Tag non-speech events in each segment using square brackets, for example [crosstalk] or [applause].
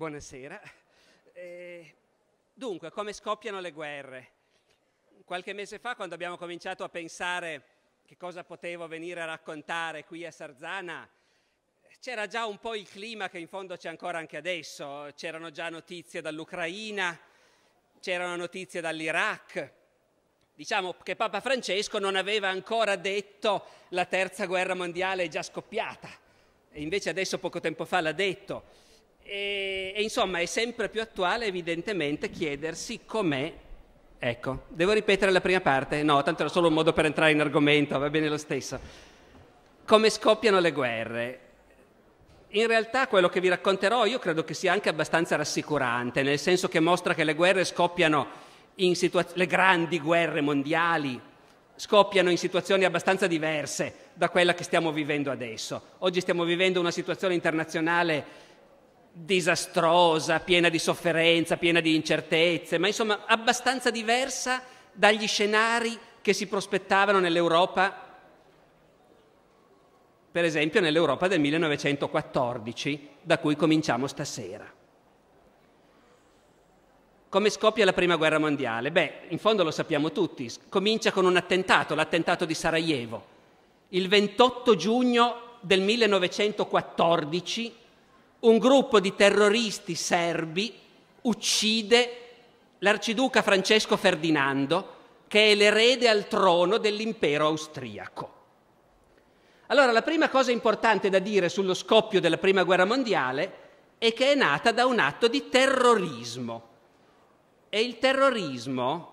Buonasera. Eh, dunque, come scoppiano le guerre? Qualche mese fa, quando abbiamo cominciato a pensare che cosa potevo venire a raccontare qui a Sarzana, c'era già un po' il clima che in fondo c'è ancora anche adesso. C'erano già notizie dall'Ucraina, c'erano notizie dall'Iraq. Diciamo che Papa Francesco non aveva ancora detto la terza guerra mondiale è già scoppiata, e invece adesso poco tempo fa l'ha detto. E, e, insomma è sempre più attuale evidentemente chiedersi com'è. Ecco, devo ripetere la prima parte? No, tanto era solo un modo per entrare in argomento, va bene lo stesso. Come scoppiano le guerre? In realtà quello che vi racconterò io credo che sia anche abbastanza rassicurante, nel senso che mostra che le guerre scoppiano in situazioni, le grandi guerre mondiali scoppiano in situazioni abbastanza diverse da quella che stiamo vivendo adesso. Oggi stiamo vivendo una situazione internazionale disastrosa, piena di sofferenza, piena di incertezze, ma insomma abbastanza diversa dagli scenari che si prospettavano nell'Europa, per esempio nell'Europa del 1914, da cui cominciamo stasera. Come scoppia la Prima Guerra Mondiale? Beh, in fondo lo sappiamo tutti, comincia con un attentato, l'attentato di Sarajevo. Il 28 giugno del 1914 un gruppo di terroristi serbi uccide l'arciduca Francesco Ferdinando, che è l'erede al trono dell'impero austriaco. Allora, la prima cosa importante da dire sullo scoppio della Prima Guerra Mondiale è che è nata da un atto di terrorismo. E il terrorismo,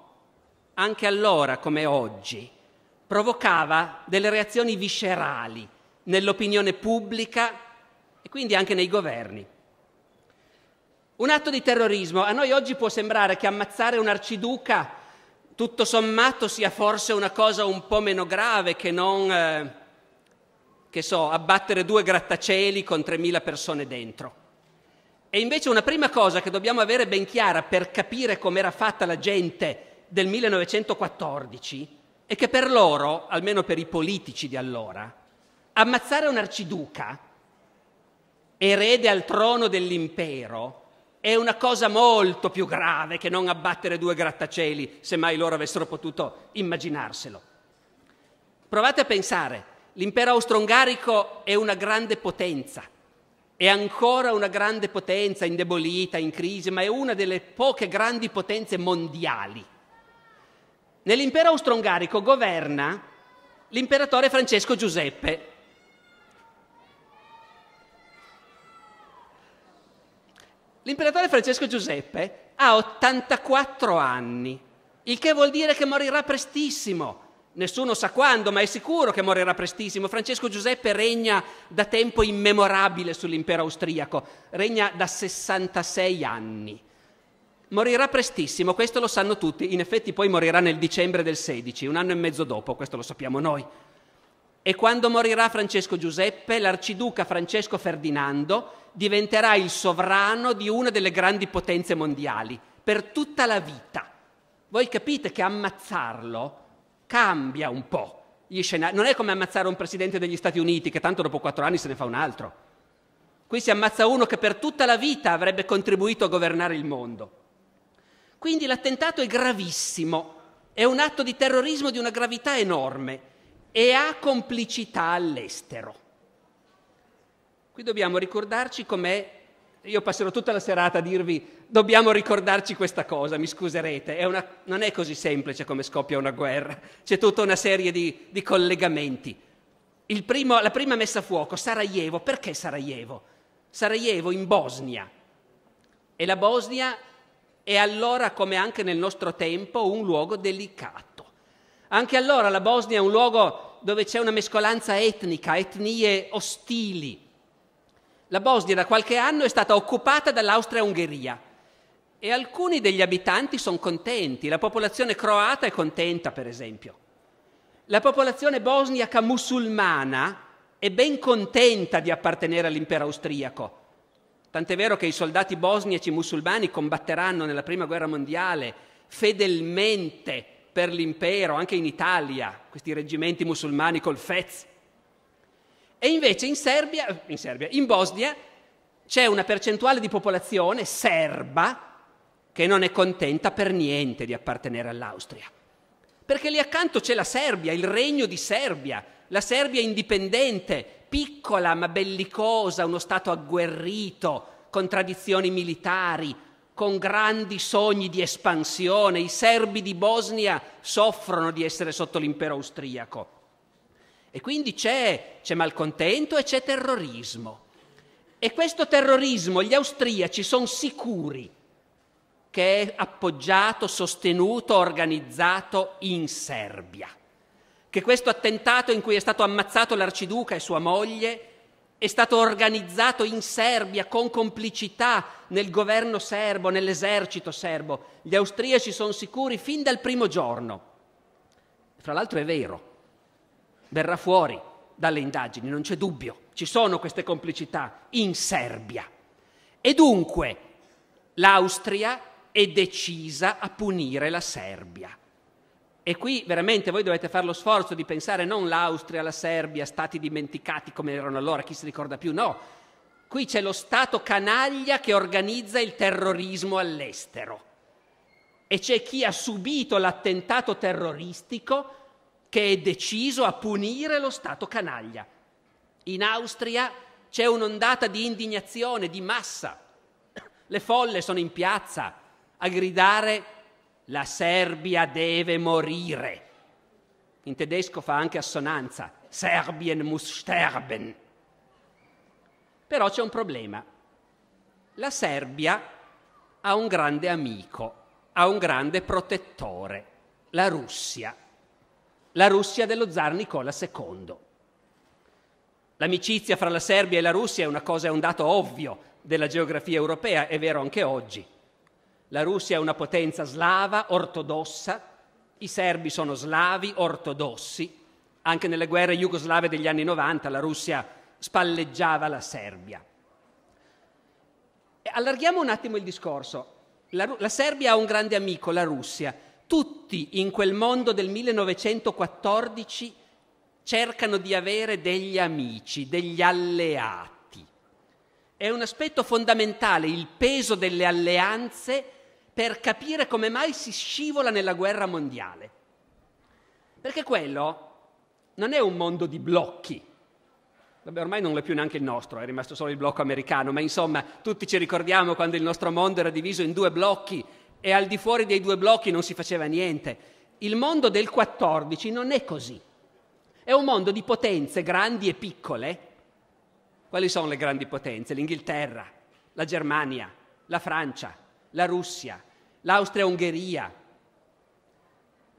anche allora come oggi, provocava delle reazioni viscerali nell'opinione pubblica e quindi anche nei governi. Un atto di terrorismo, a noi oggi può sembrare che ammazzare un arciduca tutto sommato sia forse una cosa un po' meno grave che non, eh, che so, abbattere due grattacieli con 3.000 persone dentro. E invece una prima cosa che dobbiamo avere ben chiara per capire com'era fatta la gente del 1914 è che per loro, almeno per i politici di allora, ammazzare un arciduca erede al trono dell'impero è una cosa molto più grave che non abbattere due grattacieli, se mai loro avessero potuto immaginarselo. Provate a pensare, l'impero austro-ungarico è una grande potenza, è ancora una grande potenza indebolita, in crisi, ma è una delle poche grandi potenze mondiali. Nell'impero austro-ungarico governa l'imperatore Francesco Giuseppe, L'imperatore Francesco Giuseppe ha 84 anni, il che vuol dire che morirà prestissimo. Nessuno sa quando, ma è sicuro che morirà prestissimo. Francesco Giuseppe regna da tempo immemorabile sull'impero austriaco, regna da 66 anni. Morirà prestissimo, questo lo sanno tutti, in effetti poi morirà nel dicembre del 16, un anno e mezzo dopo, questo lo sappiamo noi. E quando morirà Francesco Giuseppe, l'arciduca Francesco Ferdinando diventerà il sovrano di una delle grandi potenze mondiali per tutta la vita. Voi capite che ammazzarlo cambia un po' gli scenari. Non è come ammazzare un presidente degli Stati Uniti che tanto dopo quattro anni se ne fa un altro. Qui si ammazza uno che per tutta la vita avrebbe contribuito a governare il mondo. Quindi l'attentato è gravissimo, è un atto di terrorismo di una gravità enorme e ha complicità all'estero. Qui dobbiamo ricordarci com'è, io passerò tutta la serata a dirvi dobbiamo ricordarci questa cosa, mi scuserete, è una, non è così semplice come scoppia una guerra, c'è tutta una serie di, di collegamenti. Primo, la prima messa a fuoco, Sarajevo, perché Sarajevo? Sarajevo in Bosnia e la Bosnia è allora, come anche nel nostro tempo, un luogo delicato. Anche allora la Bosnia è un luogo dove c'è una mescolanza etnica, etnie ostili, la Bosnia da qualche anno è stata occupata dall'Austria-Ungheria e alcuni degli abitanti sono contenti, la popolazione croata è contenta per esempio. La popolazione bosniaca musulmana è ben contenta di appartenere all'impero austriaco. Tant'è vero che i soldati bosniaci musulmani combatteranno nella prima guerra mondiale fedelmente per l'impero, anche in Italia, questi reggimenti musulmani col Fez e invece in Serbia, eh, in Serbia, in Bosnia c'è una percentuale di popolazione serba che non è contenta per niente di appartenere all'Austria. Perché lì accanto c'è la Serbia, il regno di Serbia, la Serbia indipendente, piccola ma bellicosa, uno Stato agguerrito, con tradizioni militari, con grandi sogni di espansione. I serbi di Bosnia soffrono di essere sotto l'impero austriaco. E quindi c'è, c'è malcontento e c'è terrorismo. E questo terrorismo gli austriaci sono sicuri che è appoggiato, sostenuto, organizzato in Serbia. Che questo attentato in cui è stato ammazzato l'arciduca e sua moglie è stato organizzato in Serbia con complicità nel governo serbo, nell'esercito serbo. Gli austriaci sono sicuri fin dal primo giorno. Fra l'altro è vero, verrà fuori dalle indagini, non c'è dubbio, ci sono queste complicità in Serbia. E dunque l'Austria è decisa a punire la Serbia. E qui veramente voi dovete fare lo sforzo di pensare non l'Austria, la Serbia, stati dimenticati come erano allora, chi si ricorda più, no. Qui c'è lo Stato canaglia che organizza il terrorismo all'estero e c'è chi ha subito l'attentato terroristico che è deciso a punire lo Stato canaglia. In Austria c'è un'ondata di indignazione, di massa. Le folle sono in piazza a gridare la Serbia deve morire. In tedesco fa anche assonanza, Serbien muss sterben. Però c'è un problema. La Serbia ha un grande amico, ha un grande protettore, la Russia la Russia dello zar Nicola II. L'amicizia fra la Serbia e la Russia è una cosa, è un dato ovvio della geografia europea, è vero anche oggi. La Russia è una potenza slava, ortodossa, i serbi sono slavi, ortodossi. Anche nelle guerre jugoslave degli anni 90 la Russia spalleggiava la Serbia. E allarghiamo un attimo il discorso. La, la Serbia ha un grande amico, la Russia. Tutti in quel mondo del 1914 cercano di avere degli amici, degli alleati. È un aspetto fondamentale il peso delle alleanze per capire come mai si scivola nella guerra mondiale. Perché quello non è un mondo di blocchi. Vabbè, ormai non lo è più neanche il nostro, è rimasto solo il blocco americano, ma insomma tutti ci ricordiamo quando il nostro mondo era diviso in due blocchi e al di fuori dei due blocchi non si faceva niente. Il mondo del 14 non è così. È un mondo di potenze grandi e piccole. Quali sono le grandi potenze? L'Inghilterra, la Germania, la Francia, la Russia, l'Austria-Ungheria.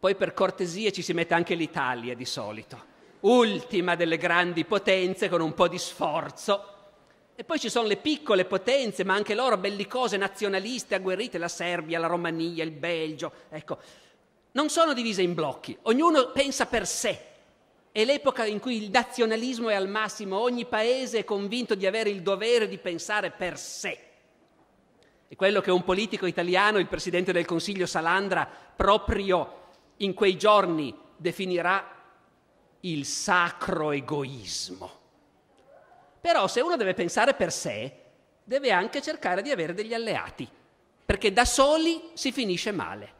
Poi per cortesia ci si mette anche l'Italia di solito, ultima delle grandi potenze con un po' di sforzo e poi ci sono le piccole potenze, ma anche loro bellicose, nazionaliste, agguerrite, la Serbia, la Romania, il Belgio. Ecco, non sono divise in blocchi, ognuno pensa per sé. È l'epoca in cui il nazionalismo è al massimo, ogni paese è convinto di avere il dovere di pensare per sé. È quello che un politico italiano, il presidente del Consiglio Salandra, proprio in quei giorni definirà il sacro egoismo però se uno deve pensare per sé, deve anche cercare di avere degli alleati, perché da soli si finisce male.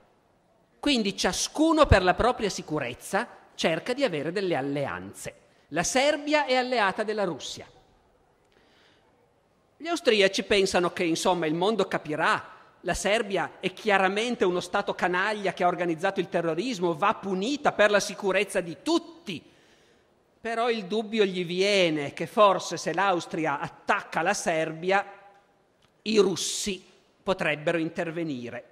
Quindi ciascuno per la propria sicurezza cerca di avere delle alleanze. La Serbia è alleata della Russia. Gli austriaci pensano che insomma il mondo capirà, la Serbia è chiaramente uno Stato canaglia che ha organizzato il terrorismo, va punita per la sicurezza di tutti però il dubbio gli viene che forse se l'Austria attacca la Serbia, i russi potrebbero intervenire.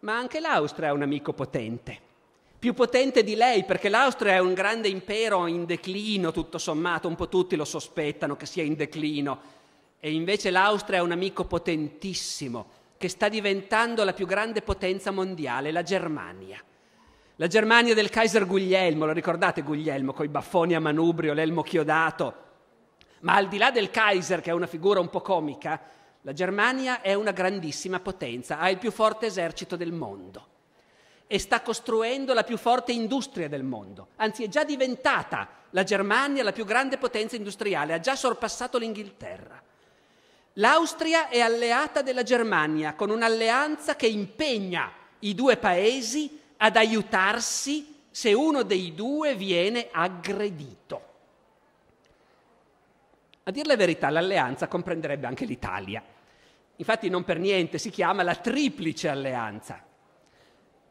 Ma anche l'Austria ha un amico potente, più potente di lei, perché l'Austria è un grande impero in declino, tutto sommato, un po' tutti lo sospettano che sia in declino, e invece l'Austria è un amico potentissimo, che sta diventando la più grande potenza mondiale, la Germania. La Germania del Kaiser Guglielmo, lo ricordate Guglielmo con i baffoni a manubrio, l'elmo chiodato? Ma al di là del Kaiser, che è una figura un po' comica, la Germania è una grandissima potenza, ha il più forte esercito del mondo e sta costruendo la più forte industria del mondo. Anzi, è già diventata la Germania la più grande potenza industriale, ha già sorpassato l'Inghilterra. L'Austria è alleata della Germania con un'alleanza che impegna i due paesi ad aiutarsi se uno dei due viene aggredito. A dire la verità, l'alleanza comprenderebbe anche l'Italia. Infatti non per niente si chiama la triplice alleanza.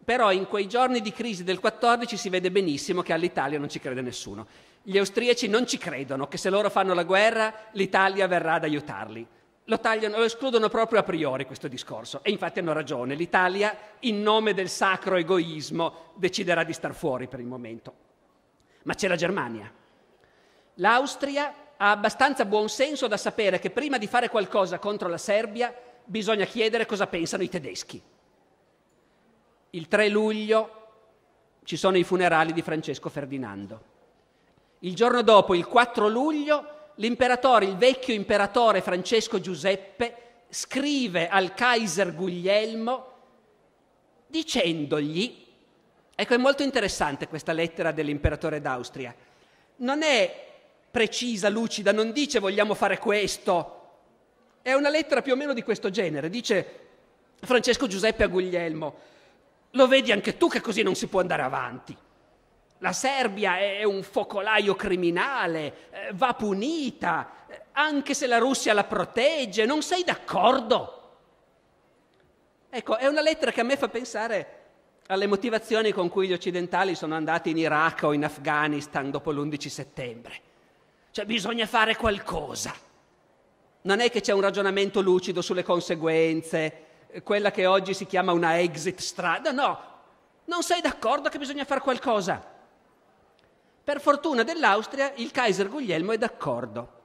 Però in quei giorni di crisi del 14 si vede benissimo che all'Italia non ci crede nessuno. Gli austriaci non ci credono che se loro fanno la guerra l'Italia verrà ad aiutarli lo, tagliano, lo escludono proprio a priori questo discorso e infatti hanno ragione, l'Italia in nome del sacro egoismo deciderà di star fuori per il momento. Ma c'è la Germania. L'Austria ha abbastanza buon senso da sapere che prima di fare qualcosa contro la Serbia bisogna chiedere cosa pensano i tedeschi. Il 3 luglio ci sono i funerali di Francesco Ferdinando. Il giorno dopo, il 4 luglio, l'imperatore, il vecchio imperatore Francesco Giuseppe, scrive al Kaiser Guglielmo dicendogli, ecco è molto interessante questa lettera dell'imperatore d'Austria, non è precisa, lucida, non dice vogliamo fare questo, è una lettera più o meno di questo genere, dice Francesco Giuseppe a Guglielmo, lo vedi anche tu che così non si può andare avanti la Serbia è un focolaio criminale, eh, va punita, eh, anche se la Russia la protegge, non sei d'accordo? Ecco, è una lettera che a me fa pensare alle motivazioni con cui gli occidentali sono andati in Iraq o in Afghanistan dopo l'11 settembre. Cioè bisogna fare qualcosa. Non è che c'è un ragionamento lucido sulle conseguenze, eh, quella che oggi si chiama una exit strada, no, non sei d'accordo che bisogna fare qualcosa. Per fortuna dell'Austria il Kaiser Guglielmo è d'accordo.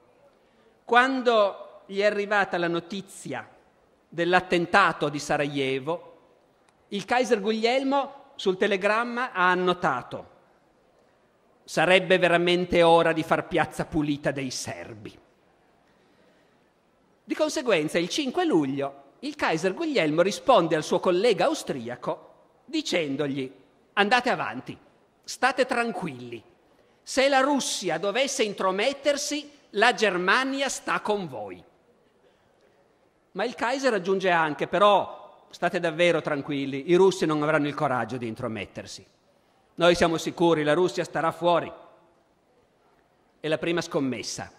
Quando gli è arrivata la notizia dell'attentato di Sarajevo, il Kaiser Guglielmo sul telegramma ha annotato sarebbe veramente ora di far piazza pulita dei serbi. Di conseguenza, il 5 luglio, il Kaiser Guglielmo risponde al suo collega austriaco dicendogli andate avanti, state tranquilli, se la Russia dovesse intromettersi, la Germania sta con voi. Ma il Kaiser aggiunge anche, però state davvero tranquilli, i russi non avranno il coraggio di intromettersi. Noi siamo sicuri, la Russia starà fuori. È la prima scommessa.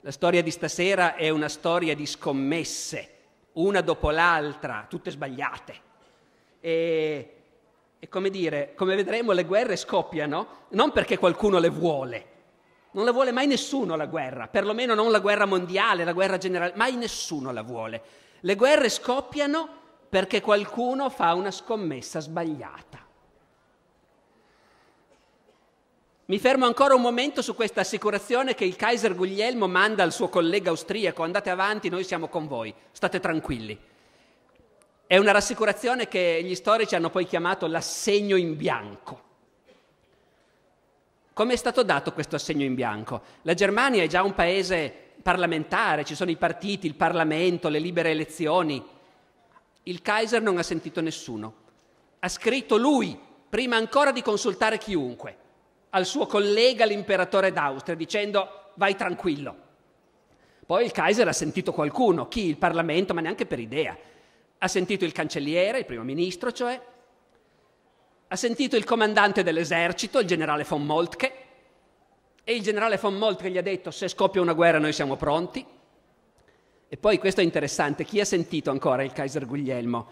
La storia di stasera è una storia di scommesse, una dopo l'altra, tutte sbagliate. E e come dire, come vedremo, le guerre scoppiano non perché qualcuno le vuole, non la vuole mai nessuno la guerra, perlomeno non la guerra mondiale, la guerra generale, mai nessuno la vuole. Le guerre scoppiano perché qualcuno fa una scommessa sbagliata. Mi fermo ancora un momento su questa assicurazione che il Kaiser Guglielmo manda al suo collega austriaco, andate avanti, noi siamo con voi, state tranquilli. È una rassicurazione che gli storici hanno poi chiamato l'assegno in bianco. Come è stato dato questo assegno in bianco? La Germania è già un paese parlamentare, ci sono i partiti, il Parlamento, le libere elezioni. Il Kaiser non ha sentito nessuno. Ha scritto lui, prima ancora di consultare chiunque, al suo collega l'imperatore d'Austria, dicendo vai tranquillo. Poi il Kaiser ha sentito qualcuno, chi? Il Parlamento, ma neanche per idea ha sentito il cancelliere, il primo ministro cioè, ha sentito il comandante dell'esercito, il generale von Moltke, e il generale von Moltke gli ha detto se scoppia una guerra noi siamo pronti. E poi questo è interessante, chi ha sentito ancora il Kaiser Guglielmo?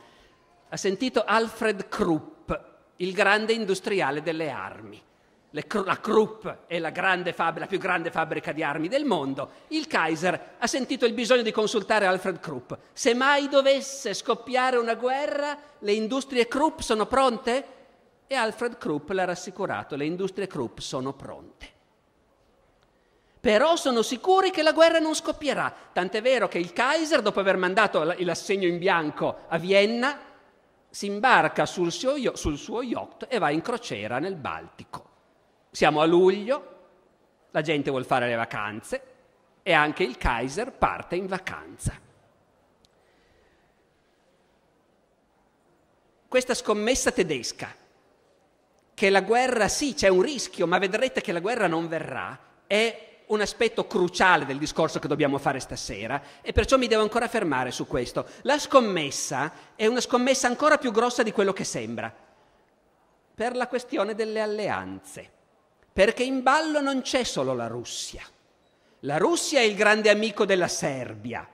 Ha sentito Alfred Krupp, il grande industriale delle armi la Krupp è la, fabbrica, la, più grande fabbrica di armi del mondo, il Kaiser ha sentito il bisogno di consultare Alfred Krupp. Se mai dovesse scoppiare una guerra, le industrie Krupp sono pronte? E Alfred Krupp l'ha rassicurato, le industrie Krupp sono pronte. Però sono sicuri che la guerra non scoppierà, tant'è vero che il Kaiser, dopo aver mandato l'assegno in bianco a Vienna, si imbarca sul suo, sul suo yacht e va in crociera nel Baltico. Siamo a luglio, la gente vuole fare le vacanze e anche il Kaiser parte in vacanza. Questa scommessa tedesca, che la guerra sì, c'è un rischio, ma vedrete che la guerra non verrà, è un aspetto cruciale del discorso che dobbiamo fare stasera e perciò mi devo ancora fermare su questo. La scommessa è una scommessa ancora più grossa di quello che sembra, per la questione delle alleanze perché in ballo non c'è solo la Russia. La Russia è il grande amico della Serbia,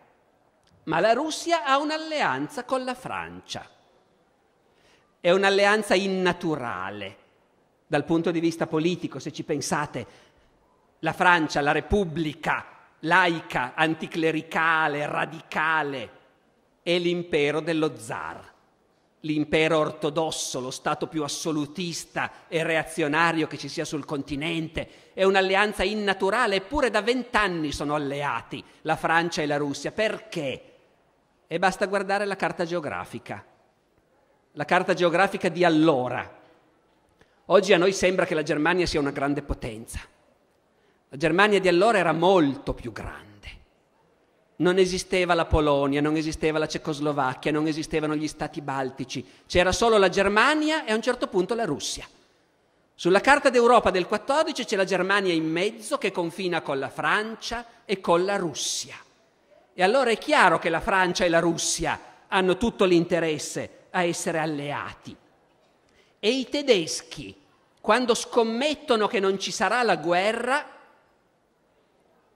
ma la Russia ha un'alleanza con la Francia. È un'alleanza innaturale dal punto di vista politico, se ci pensate. La Francia, la Repubblica laica, anticlericale, radicale, è l'impero dello zar l'impero ortodosso, lo Stato più assolutista e reazionario che ci sia sul continente. È un'alleanza innaturale, eppure da vent'anni sono alleati la Francia e la Russia. Perché? E basta guardare la carta geografica, la carta geografica di allora. Oggi a noi sembra che la Germania sia una grande potenza. La Germania di allora era molto più grande. Non esisteva la Polonia, non esisteva la Cecoslovacchia, non esistevano gli stati baltici, c'era solo la Germania e a un certo punto la Russia. Sulla Carta d'Europa del 14 c'è la Germania in mezzo che confina con la Francia e con la Russia. E allora è chiaro che la Francia e la Russia hanno tutto l'interesse a essere alleati. E i tedeschi, quando scommettono che non ci sarà la guerra,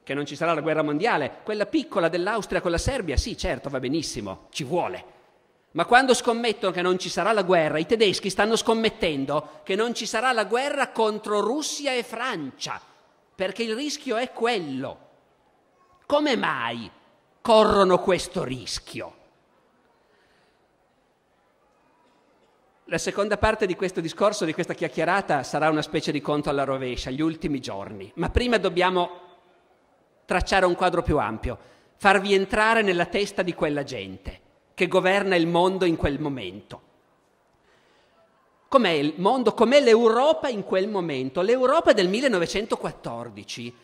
che non ci sarà la guerra mondiale, quella piccola dell'Austria con la Serbia, sì certo va benissimo, ci vuole. Ma quando scommettono che non ci sarà la guerra, i tedeschi stanno scommettendo che non ci sarà la guerra contro Russia e Francia, perché il rischio è quello. Come mai corrono questo rischio? La seconda parte di questo discorso, di questa chiacchierata, sarà una specie di conto alla rovescia, gli ultimi giorni. Ma prima dobbiamo tracciare un quadro più ampio, farvi entrare nella testa di quella gente che governa il mondo in quel momento. Com'è il mondo, com'è l'Europa in quel momento? L'Europa del 1914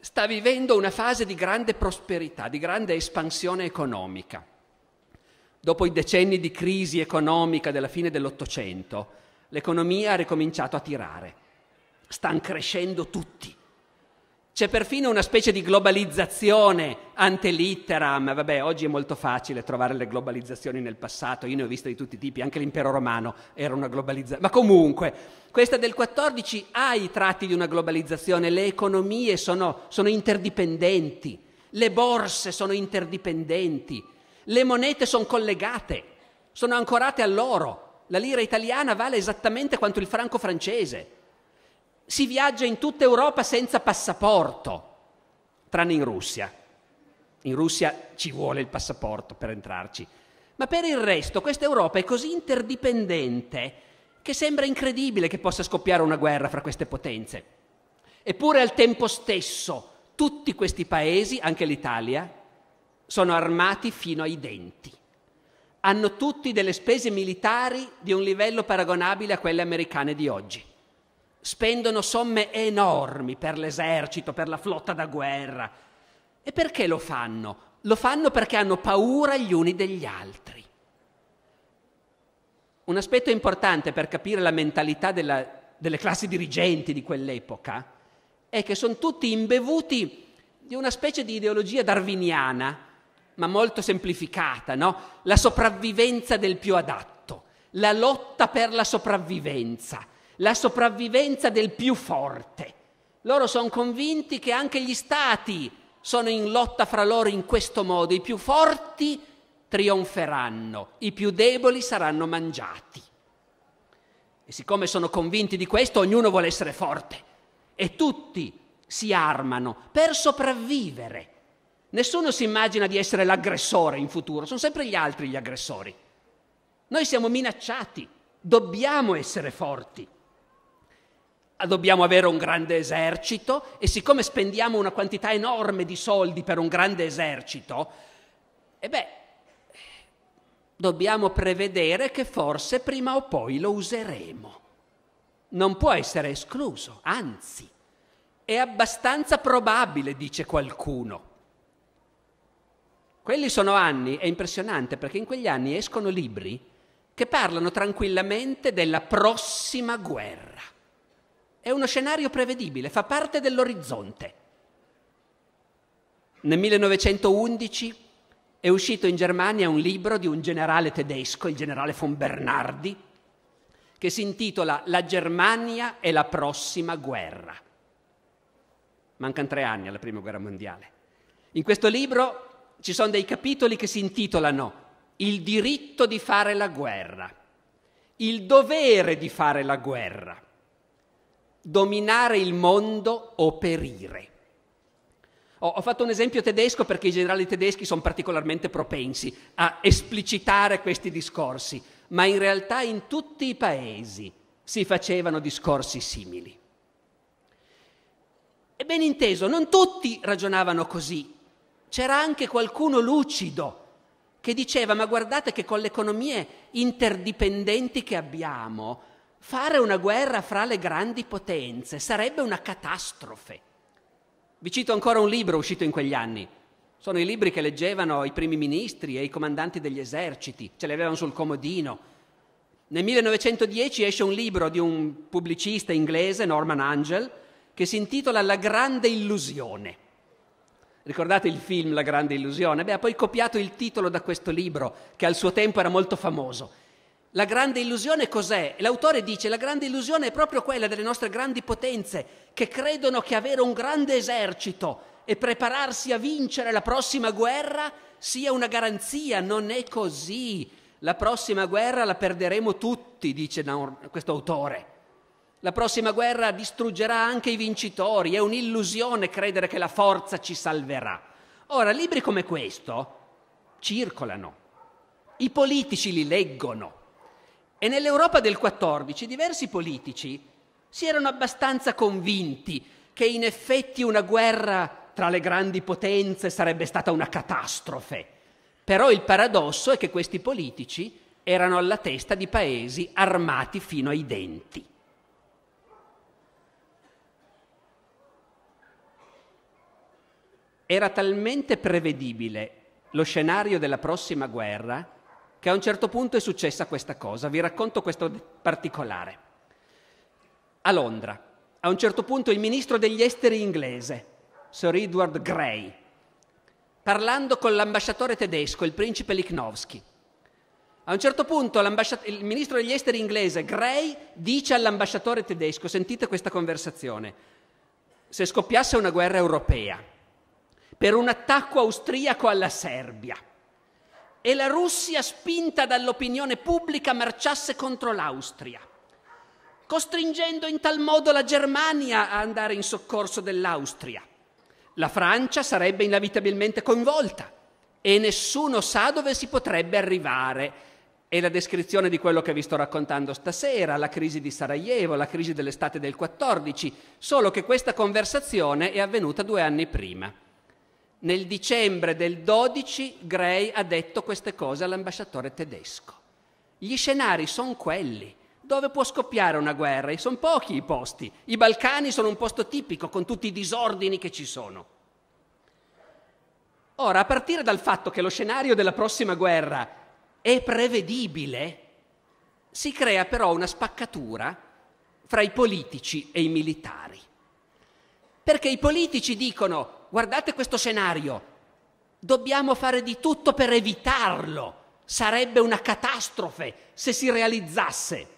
sta vivendo una fase di grande prosperità, di grande espansione economica. Dopo i decenni di crisi economica della fine dell'Ottocento, l'economia ha ricominciato a tirare. Stanno crescendo tutti c'è perfino una specie di globalizzazione ante litteram. Vabbè, oggi è molto facile trovare le globalizzazioni nel passato, io ne ho viste di tutti i tipi, anche l'impero romano era una globalizzazione. Ma comunque, questa del 14 ha i tratti di una globalizzazione, le economie sono, sono interdipendenti, le borse sono interdipendenti, le monete sono collegate, sono ancorate all'oro. La lira italiana vale esattamente quanto il franco francese si viaggia in tutta Europa senza passaporto, tranne in Russia. In Russia ci vuole il passaporto per entrarci. Ma per il resto questa Europa è così interdipendente che sembra incredibile che possa scoppiare una guerra fra queste potenze. Eppure al tempo stesso tutti questi paesi, anche l'Italia, sono armati fino ai denti. Hanno tutti delle spese militari di un livello paragonabile a quelle americane di oggi spendono somme enormi per l'esercito, per la flotta da guerra. E perché lo fanno? Lo fanno perché hanno paura gli uni degli altri. Un aspetto importante per capire la mentalità della, delle classi dirigenti di quell'epoca è che sono tutti imbevuti di una specie di ideologia darwiniana, ma molto semplificata, no? La sopravvivenza del più adatto, la lotta per la sopravvivenza la sopravvivenza del più forte. Loro sono convinti che anche gli stati sono in lotta fra loro in questo modo, i più forti trionferanno, i più deboli saranno mangiati. E siccome sono convinti di questo, ognuno vuole essere forte e tutti si armano per sopravvivere. Nessuno si immagina di essere l'aggressore in futuro, sono sempre gli altri gli aggressori. Noi siamo minacciati, dobbiamo essere forti dobbiamo avere un grande esercito e siccome spendiamo una quantità enorme di soldi per un grande esercito, e eh beh, dobbiamo prevedere che forse prima o poi lo useremo. Non può essere escluso, anzi, è abbastanza probabile, dice qualcuno. Quelli sono anni, è impressionante perché in quegli anni escono libri che parlano tranquillamente della prossima guerra. È uno scenario prevedibile, fa parte dell'orizzonte. Nel 1911 è uscito in Germania un libro di un generale tedesco, il generale von Bernardi, che si intitola La Germania e la prossima guerra. Mancano tre anni alla Prima Guerra Mondiale. In questo libro ci sono dei capitoli che si intitolano Il diritto di fare la guerra, il dovere di fare la guerra, dominare il mondo o perire. ho fatto un esempio tedesco perché i generali tedeschi sono particolarmente propensi a esplicitare questi discorsi, ma in realtà in tutti i paesi si facevano discorsi simili. E ben inteso, non tutti ragionavano così. C'era anche qualcuno lucido che diceva, ma guardate che con le economie interdipendenti che abbiamo, Fare una guerra fra le grandi potenze sarebbe una catastrofe. Vi cito ancora un libro uscito in quegli anni. Sono i libri che leggevano i primi ministri e i comandanti degli eserciti, ce li avevano sul comodino. Nel 1910 esce un libro di un pubblicista inglese, Norman Angel, che si intitola La grande illusione. Ricordate il film La grande illusione? Beh, ha poi copiato il titolo da questo libro, che al suo tempo era molto famoso. La grande illusione cos'è? L'autore dice la grande illusione è proprio quella delle nostre grandi potenze che credono che avere un grande esercito e prepararsi a vincere la prossima guerra sia una garanzia. Non è così. La prossima guerra la perderemo tutti, dice questo autore. La prossima guerra distruggerà anche i vincitori. È un'illusione credere che la forza ci salverà. Ora, libri come questo circolano. I politici li leggono. E nell'Europa del 14 diversi politici si erano abbastanza convinti che in effetti una guerra tra le grandi potenze sarebbe stata una catastrofe. Però il paradosso è che questi politici erano alla testa di paesi armati fino ai denti. Era talmente prevedibile lo scenario della prossima guerra che a un certo punto è successa questa cosa. Vi racconto questo particolare. A Londra, a un certo punto il ministro degli esteri inglese, Sir Edward Grey, parlando con l'ambasciatore tedesco, il principe Lichnowsky, a un certo punto il ministro degli esteri inglese Gray dice all'ambasciatore tedesco, sentite questa conversazione, se scoppiasse una guerra europea per un attacco austriaco alla Serbia, e la Russia, spinta dall'opinione pubblica, marciasse contro l'Austria, costringendo in tal modo la Germania a andare in soccorso dell'Austria. La Francia sarebbe inevitabilmente coinvolta e nessuno sa dove si potrebbe arrivare. È la descrizione di quello che vi sto raccontando stasera, la crisi di Sarajevo, la crisi dell'estate del 14, solo che questa conversazione è avvenuta due anni prima. Nel dicembre del 12 Gray ha detto queste cose all'ambasciatore tedesco. Gli scenari sono quelli. Dove può scoppiare una guerra? E sono pochi i posti. I Balcani sono un posto tipico con tutti i disordini che ci sono. Ora, a partire dal fatto che lo scenario della prossima guerra è prevedibile, si crea però una spaccatura fra i politici e i militari. Perché i politici dicono guardate questo scenario, dobbiamo fare di tutto per evitarlo, sarebbe una catastrofe se si realizzasse.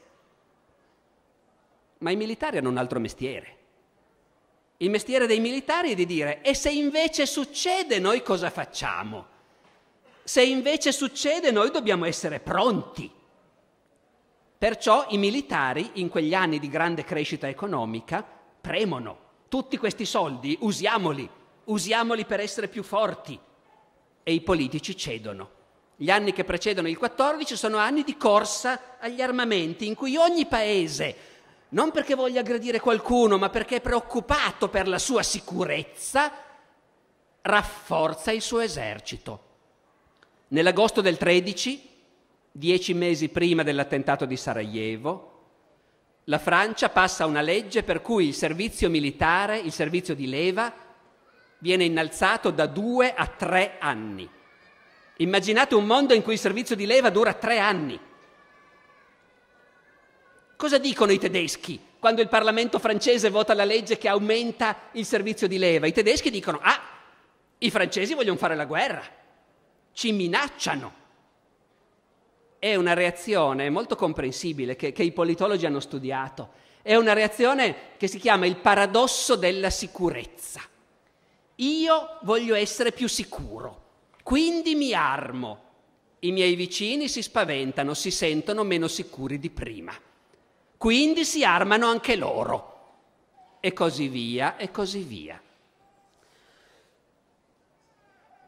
Ma i militari hanno un altro mestiere. Il mestiere dei militari è di dire e se invece succede noi cosa facciamo? Se invece succede noi dobbiamo essere pronti. Perciò i militari in quegli anni di grande crescita economica premono tutti questi soldi, usiamoli, usiamoli per essere più forti. E i politici cedono. Gli anni che precedono il 14 sono anni di corsa agli armamenti, in cui ogni paese, non perché voglia aggredire qualcuno, ma perché è preoccupato per la sua sicurezza, rafforza il suo esercito. Nell'agosto del 13, dieci mesi prima dell'attentato di Sarajevo, la Francia passa una legge per cui il servizio militare, il servizio di leva, viene innalzato da due a tre anni. Immaginate un mondo in cui il servizio di leva dura tre anni. Cosa dicono i tedeschi quando il Parlamento francese vota la legge che aumenta il servizio di leva? I tedeschi dicono, ah, i francesi vogliono fare la guerra, ci minacciano. È una reazione molto comprensibile che, che i politologi hanno studiato. È una reazione che si chiama il paradosso della sicurezza. Io voglio essere più sicuro, quindi mi armo. I miei vicini si spaventano, si sentono meno sicuri di prima. Quindi si armano anche loro. E così via, e così via.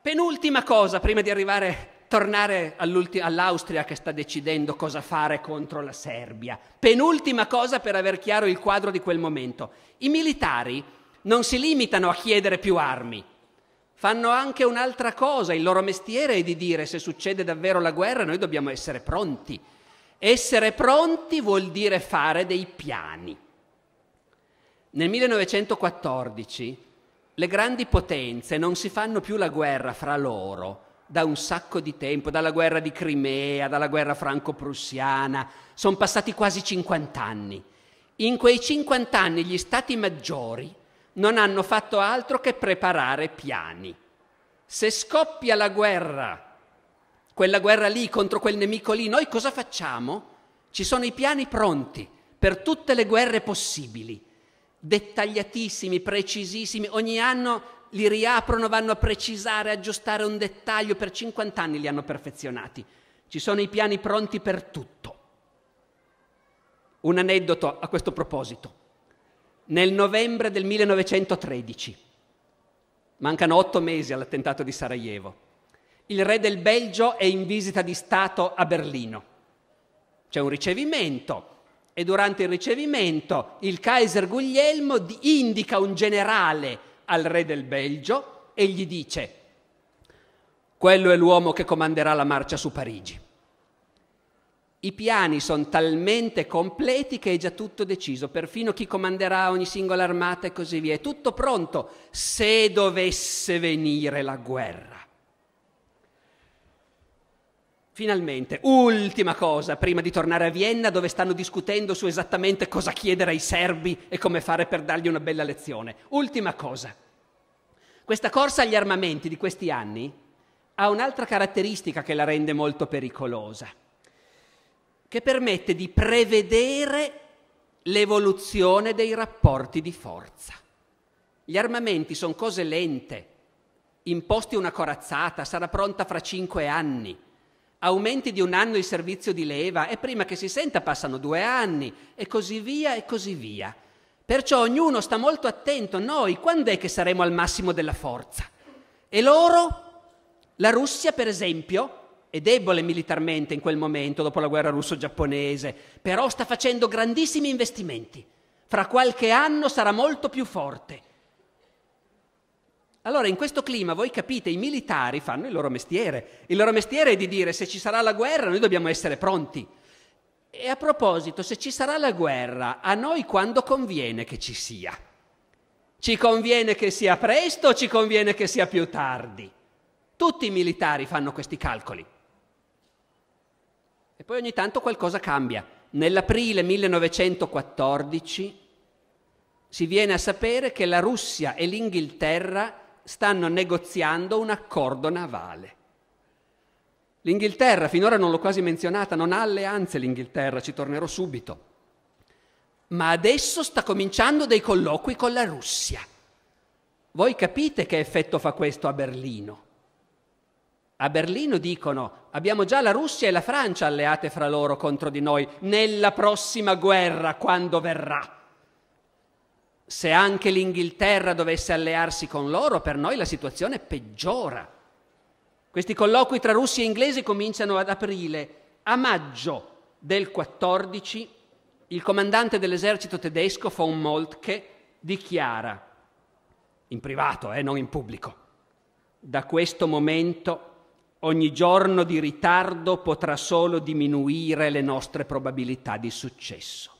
Penultima cosa, prima di arrivare, tornare all'Austria che sta decidendo cosa fare contro la Serbia. Penultima cosa per aver chiaro il quadro di quel momento. I militari non si limitano a chiedere più armi, fanno anche un'altra cosa, il loro mestiere è di dire se succede davvero la guerra noi dobbiamo essere pronti. Essere pronti vuol dire fare dei piani. Nel 1914 le grandi potenze non si fanno più la guerra fra loro da un sacco di tempo, dalla guerra di Crimea, dalla guerra franco-prussiana, sono passati quasi 50 anni. In quei 50 anni gli stati maggiori non hanno fatto altro che preparare piani. Se scoppia la guerra, quella guerra lì contro quel nemico lì, noi cosa facciamo? Ci sono i piani pronti per tutte le guerre possibili, dettagliatissimi, precisissimi, ogni anno li riaprono, vanno a precisare, aggiustare un dettaglio, per 50 anni li hanno perfezionati. Ci sono i piani pronti per tutto. Un aneddoto a questo proposito nel novembre del 1913. Mancano otto mesi all'attentato di Sarajevo. Il re del Belgio è in visita di Stato a Berlino. C'è un ricevimento e durante il ricevimento il Kaiser Guglielmo indica un generale al re del Belgio e gli dice quello è l'uomo che comanderà la marcia su Parigi. I piani sono talmente completi che è già tutto deciso, perfino chi comanderà ogni singola armata e così via. È tutto pronto se dovesse venire la guerra. Finalmente, ultima cosa, prima di tornare a Vienna dove stanno discutendo su esattamente cosa chiedere ai serbi e come fare per dargli una bella lezione. Ultima cosa. Questa corsa agli armamenti di questi anni ha un'altra caratteristica che la rende molto pericolosa che permette di prevedere l'evoluzione dei rapporti di forza. Gli armamenti sono cose lente, imposti una corazzata, sarà pronta fra cinque anni, aumenti di un anno il servizio di leva e prima che si senta passano due anni e così via e così via. Perciò ognuno sta molto attento, noi quando è che saremo al massimo della forza? E loro, la Russia per esempio, è debole militarmente in quel momento, dopo la guerra russo-giapponese, però sta facendo grandissimi investimenti. Fra qualche anno sarà molto più forte. Allora, in questo clima, voi capite, i militari fanno il loro mestiere. Il loro mestiere è di dire se ci sarà la guerra, noi dobbiamo essere pronti. E a proposito, se ci sarà la guerra, a noi quando conviene che ci sia? Ci conviene che sia presto o ci conviene che sia più tardi? Tutti i militari fanno questi calcoli. E poi ogni tanto qualcosa cambia. Nell'aprile 1914 si viene a sapere che la Russia e l'Inghilterra stanno negoziando un accordo navale. L'Inghilterra, finora non l'ho quasi menzionata, non ha alleanze l'Inghilterra, ci tornerò subito. Ma adesso sta cominciando dei colloqui con la Russia. Voi capite che effetto fa questo a Berlino? a Berlino dicono abbiamo già la Russia e la Francia alleate fra loro contro di noi nella prossima guerra quando verrà. Se anche l'Inghilterra dovesse allearsi con loro, per noi la situazione peggiora. Questi colloqui tra russi e inglesi cominciano ad aprile. A maggio del 14 il comandante dell'esercito tedesco von Moltke dichiara, in privato, eh, non in pubblico, da questo momento Ogni giorno di ritardo potrà solo diminuire le nostre probabilità di successo.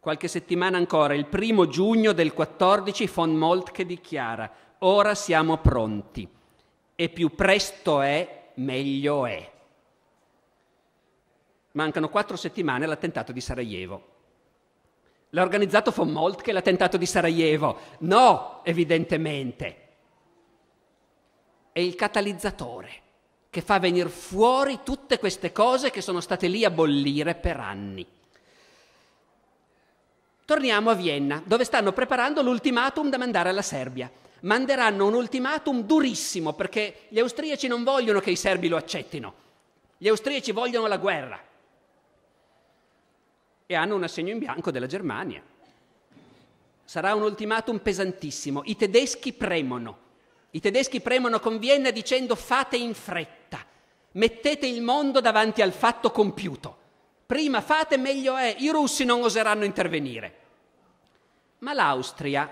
Qualche settimana ancora, il primo giugno del 14, von Moltke dichiara, ora siamo pronti e più presto è, meglio è. Mancano quattro settimane all'attentato di Sarajevo. L'ha organizzato von Moltke l'attentato di Sarajevo? No, evidentemente è il catalizzatore che fa venire fuori tutte queste cose che sono state lì a bollire per anni. Torniamo a Vienna, dove stanno preparando l'ultimatum da mandare alla Serbia. Manderanno un ultimatum durissimo perché gli austriaci non vogliono che i serbi lo accettino. Gli austriaci vogliono la guerra. E hanno un assegno in bianco della Germania. Sarà un ultimatum pesantissimo. I tedeschi premono i tedeschi premono con Vienna dicendo fate in fretta, mettete il mondo davanti al fatto compiuto. Prima fate, meglio è. I russi non oseranno intervenire. Ma l'Austria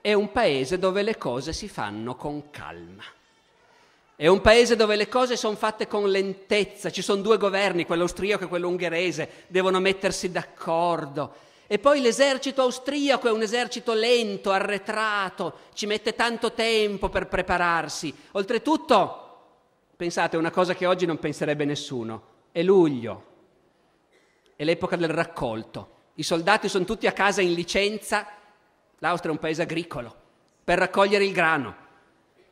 è un paese dove le cose si fanno con calma. È un paese dove le cose sono fatte con lentezza, ci sono due governi, quello austriaco e quello ungherese, devono mettersi d'accordo. E poi l'esercito austriaco è un esercito lento, arretrato, ci mette tanto tempo per prepararsi. Oltretutto, pensate, una cosa che oggi non penserebbe nessuno, è luglio, è l'epoca del raccolto. I soldati sono tutti a casa in licenza, l'Austria è un paese agricolo, per raccogliere il grano.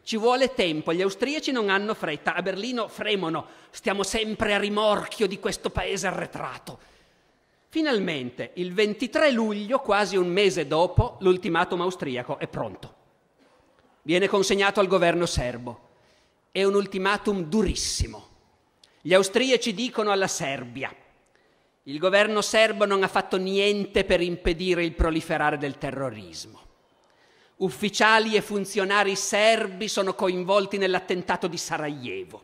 Ci vuole tempo, gli austriaci non hanno fretta, a Berlino fremono, stiamo sempre a rimorchio di questo paese arretrato. Finalmente, il 23 luglio, quasi un mese dopo, l'ultimatum austriaco è pronto. Viene consegnato al governo serbo. È un ultimatum durissimo. Gli austriaci dicono alla Serbia, il governo serbo non ha fatto niente per impedire il proliferare del terrorismo. Ufficiali e funzionari serbi sono coinvolti nell'attentato di Sarajevo.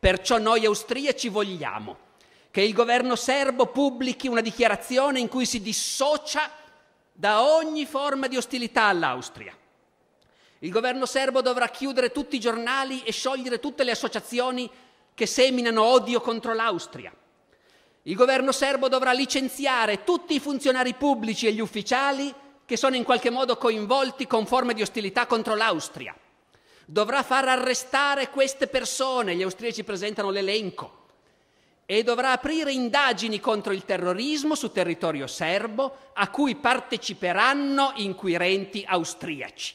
Perciò noi austriaci vogliamo che il governo serbo pubblichi una dichiarazione in cui si dissocia da ogni forma di ostilità all'Austria. Il governo serbo dovrà chiudere tutti i giornali e sciogliere tutte le associazioni che seminano odio contro l'Austria. Il governo serbo dovrà licenziare tutti i funzionari pubblici e gli ufficiali che sono in qualche modo coinvolti con forme di ostilità contro l'Austria. Dovrà far arrestare queste persone, gli austriaci presentano l'elenco e dovrà aprire indagini contro il terrorismo su territorio serbo a cui parteciperanno inquirenti austriaci.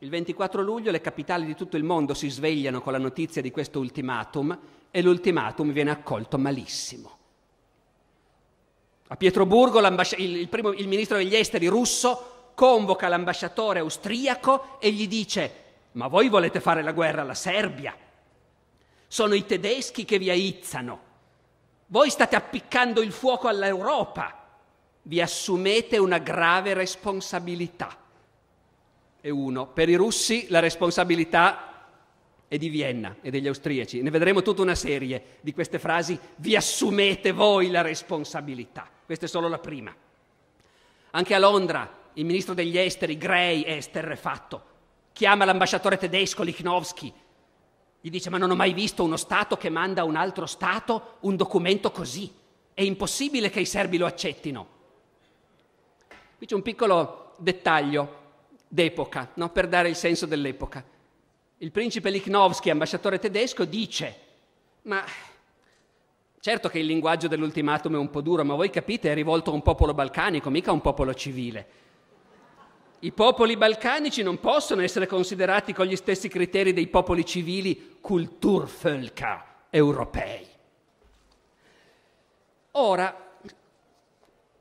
Il 24 luglio le capitali di tutto il mondo si svegliano con la notizia di questo ultimatum e l'ultimatum viene accolto malissimo. A Pietroburgo il, primo, il ministro degli esteri russo convoca l'ambasciatore austriaco e gli dice ma voi volete fare la guerra alla Serbia. Sono i tedeschi che vi aizzano. Voi state appiccando il fuoco all'Europa. Vi assumete una grave responsabilità. E uno, per i russi la responsabilità è di Vienna e degli austriaci. Ne vedremo tutta una serie di queste frasi. Vi assumete voi la responsabilità. Questa è solo la prima. Anche a Londra il ministro degli esteri, Gray, è esterrefatto chiama l'ambasciatore tedesco Lichnowsky, gli dice ma non ho mai visto uno Stato che manda a un altro Stato un documento così, è impossibile che i serbi lo accettino. Qui c'è un piccolo dettaglio d'epoca, no? per dare il senso dell'epoca. Il principe Lichnowsky, ambasciatore tedesco, dice ma certo che il linguaggio dell'ultimatum è un po' duro, ma voi capite è rivolto a un popolo balcanico, mica a un popolo civile. I popoli balcanici non possono essere considerati con gli stessi criteri dei popoli civili kulturvölker europei. Ora,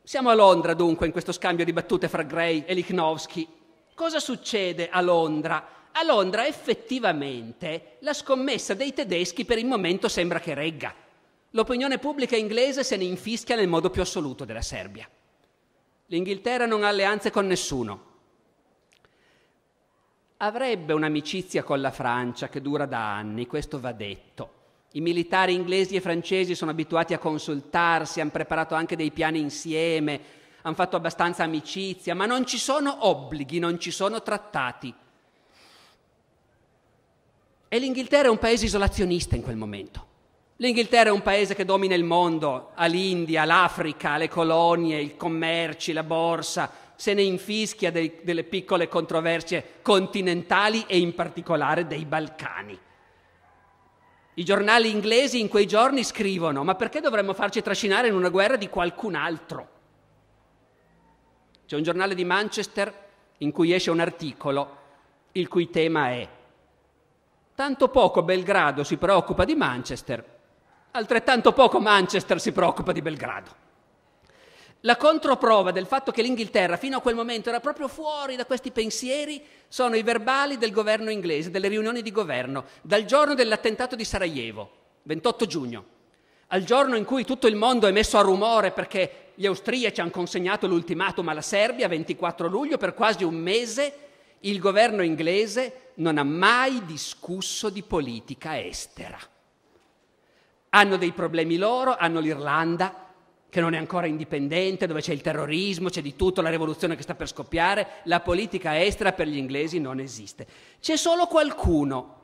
siamo a Londra dunque in questo scambio di battute fra Gray e Lichnowsky. Cosa succede a Londra? A Londra effettivamente la scommessa dei tedeschi per il momento sembra che regga. L'opinione pubblica inglese se ne infischia nel modo più assoluto della Serbia. L'Inghilterra non ha alleanze con nessuno avrebbe un'amicizia con la Francia che dura da anni, questo va detto. I militari inglesi e francesi sono abituati a consultarsi, hanno preparato anche dei piani insieme, hanno fatto abbastanza amicizia, ma non ci sono obblighi, non ci sono trattati. E l'Inghilterra è un paese isolazionista in quel momento. L'Inghilterra è un paese che domina il mondo, ha l'India, l'Africa, le colonie, i commerci, la borsa, se ne infischia dei, delle piccole controversie continentali e in particolare dei Balcani. I giornali inglesi in quei giorni scrivono, ma perché dovremmo farci trascinare in una guerra di qualcun altro? C'è un giornale di Manchester in cui esce un articolo il cui tema è Tanto poco Belgrado si preoccupa di Manchester, altrettanto poco Manchester si preoccupa di Belgrado. La controprova del fatto che l'Inghilterra fino a quel momento era proprio fuori da questi pensieri sono i verbali del governo inglese, delle riunioni di governo, dal giorno dell'attentato di Sarajevo, 28 giugno, al giorno in cui tutto il mondo è messo a rumore perché gli austriaci hanno consegnato l'ultimatum alla Serbia, 24 luglio, per quasi un mese il governo inglese non ha mai discusso di politica estera. Hanno dei problemi loro, hanno l'Irlanda, che non è ancora indipendente, dove c'è il terrorismo, c'è di tutto, la rivoluzione che sta per scoppiare, la politica estera per gli inglesi non esiste. C'è solo qualcuno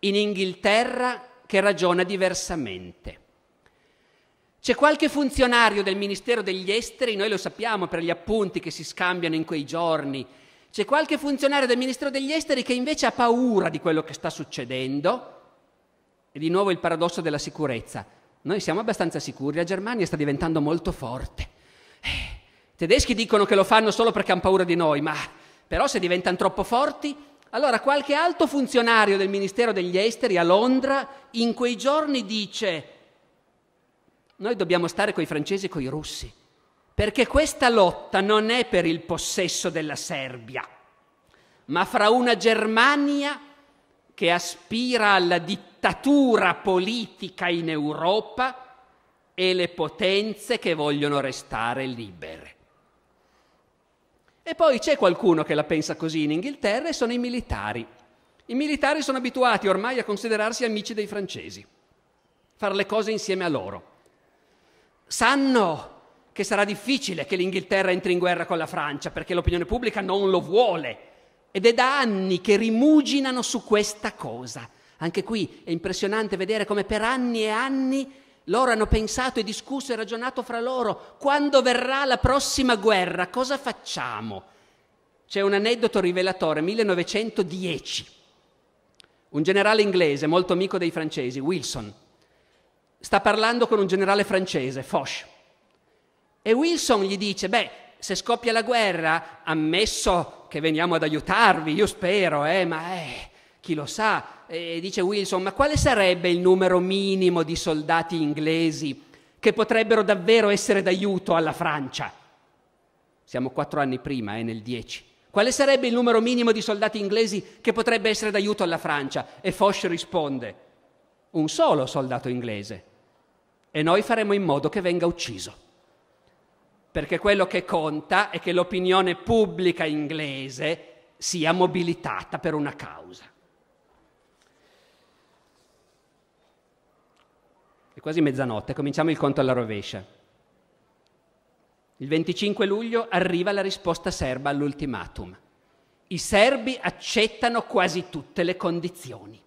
in Inghilterra che ragiona diversamente. C'è qualche funzionario del Ministero degli Esteri, noi lo sappiamo per gli appunti che si scambiano in quei giorni, c'è qualche funzionario del Ministero degli Esteri che invece ha paura di quello che sta succedendo, e di nuovo il paradosso della sicurezza, noi siamo abbastanza sicuri, la Germania sta diventando molto forte. Eh, I tedeschi dicono che lo fanno solo perché hanno paura di noi, ma però se diventano troppo forti, allora qualche alto funzionario del Ministero degli Esteri a Londra in quei giorni dice noi dobbiamo stare coi francesi e coi russi, perché questa lotta non è per il possesso della Serbia, ma fra una Germania che aspira alla dittatura politica in Europa e le potenze che vogliono restare libere. E poi c'è qualcuno che la pensa così in Inghilterra e sono i militari. I militari sono abituati ormai a considerarsi amici dei francesi, fare le cose insieme a loro. Sanno che sarà difficile che l'Inghilterra entri in guerra con la Francia perché l'opinione pubblica non lo vuole ed è da anni che rimuginano su questa cosa. Anche qui è impressionante vedere come per anni e anni loro hanno pensato e discusso e ragionato fra loro. Quando verrà la prossima guerra, cosa facciamo? C'è un aneddoto rivelatore, 1910. Un generale inglese, molto amico dei francesi, Wilson, sta parlando con un generale francese, Foch. E Wilson gli dice, beh, se scoppia la guerra, ammesso che veniamo ad aiutarvi, io spero, eh, ma eh, chi lo sa, e dice Wilson, ma quale sarebbe il numero minimo di soldati inglesi che potrebbero davvero essere d'aiuto alla Francia? Siamo quattro anni prima, eh, nel 10. Quale sarebbe il numero minimo di soldati inglesi che potrebbe essere d'aiuto alla Francia? E Foch risponde, un solo soldato inglese. E noi faremo in modo che venga ucciso perché quello che conta è che l'opinione pubblica inglese sia mobilitata per una causa. È quasi mezzanotte, cominciamo il conto alla rovescia. Il 25 luglio arriva la risposta serba all'ultimatum. I serbi accettano quasi tutte le condizioni.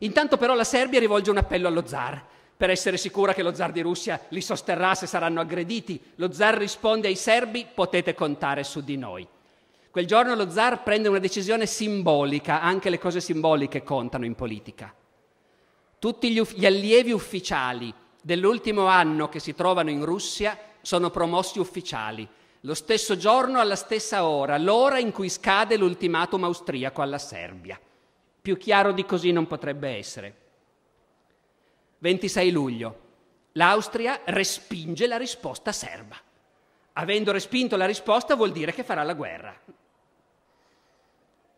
Intanto però la Serbia rivolge un appello allo zar per essere sicura che lo zar di Russia li sosterrà se saranno aggrediti. Lo zar risponde ai serbi, potete contare su di noi. Quel giorno lo zar prende una decisione simbolica, anche le cose simboliche contano in politica. Tutti gli, uff- gli allievi ufficiali dell'ultimo anno che si trovano in Russia sono promossi ufficiali, lo stesso giorno alla stessa ora, l'ora in cui scade l'ultimatum austriaco alla Serbia. Più chiaro di così non potrebbe essere. 26 luglio, l'Austria respinge la risposta serba. Avendo respinto la risposta vuol dire che farà la guerra.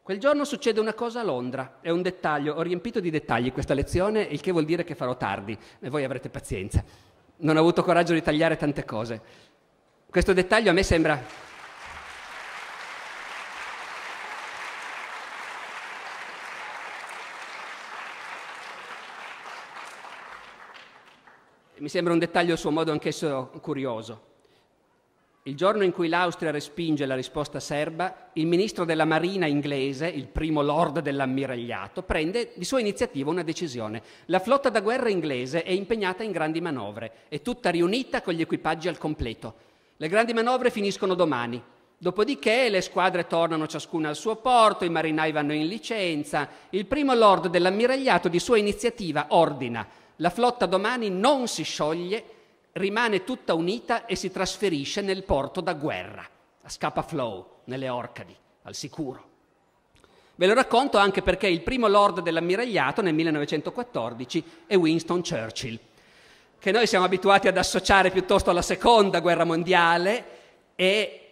Quel giorno succede una cosa a Londra, è un dettaglio, ho riempito di dettagli questa lezione, il che vuol dire che farò tardi, e voi avrete pazienza. Non ho avuto coraggio di tagliare tante cose. Questo dettaglio a me sembra mi sembra un dettaglio a suo modo anch'esso curioso. Il giorno in cui l'Austria respinge la risposta serba, il ministro della Marina inglese, il primo lord dell'ammiragliato, prende di sua iniziativa una decisione. La flotta da guerra inglese è impegnata in grandi manovre, è tutta riunita con gli equipaggi al completo. Le grandi manovre finiscono domani. Dopodiché le squadre tornano ciascuna al suo porto, i marinai vanno in licenza. Il primo lord dell'ammiragliato di sua iniziativa ordina la flotta domani non si scioglie, rimane tutta unita e si trasferisce nel porto da guerra, a Scapa Flow, nelle Orcadi, al sicuro. Ve lo racconto anche perché il primo lord dell'ammiragliato nel 1914 è Winston Churchill, che noi siamo abituati ad associare piuttosto alla seconda guerra mondiale e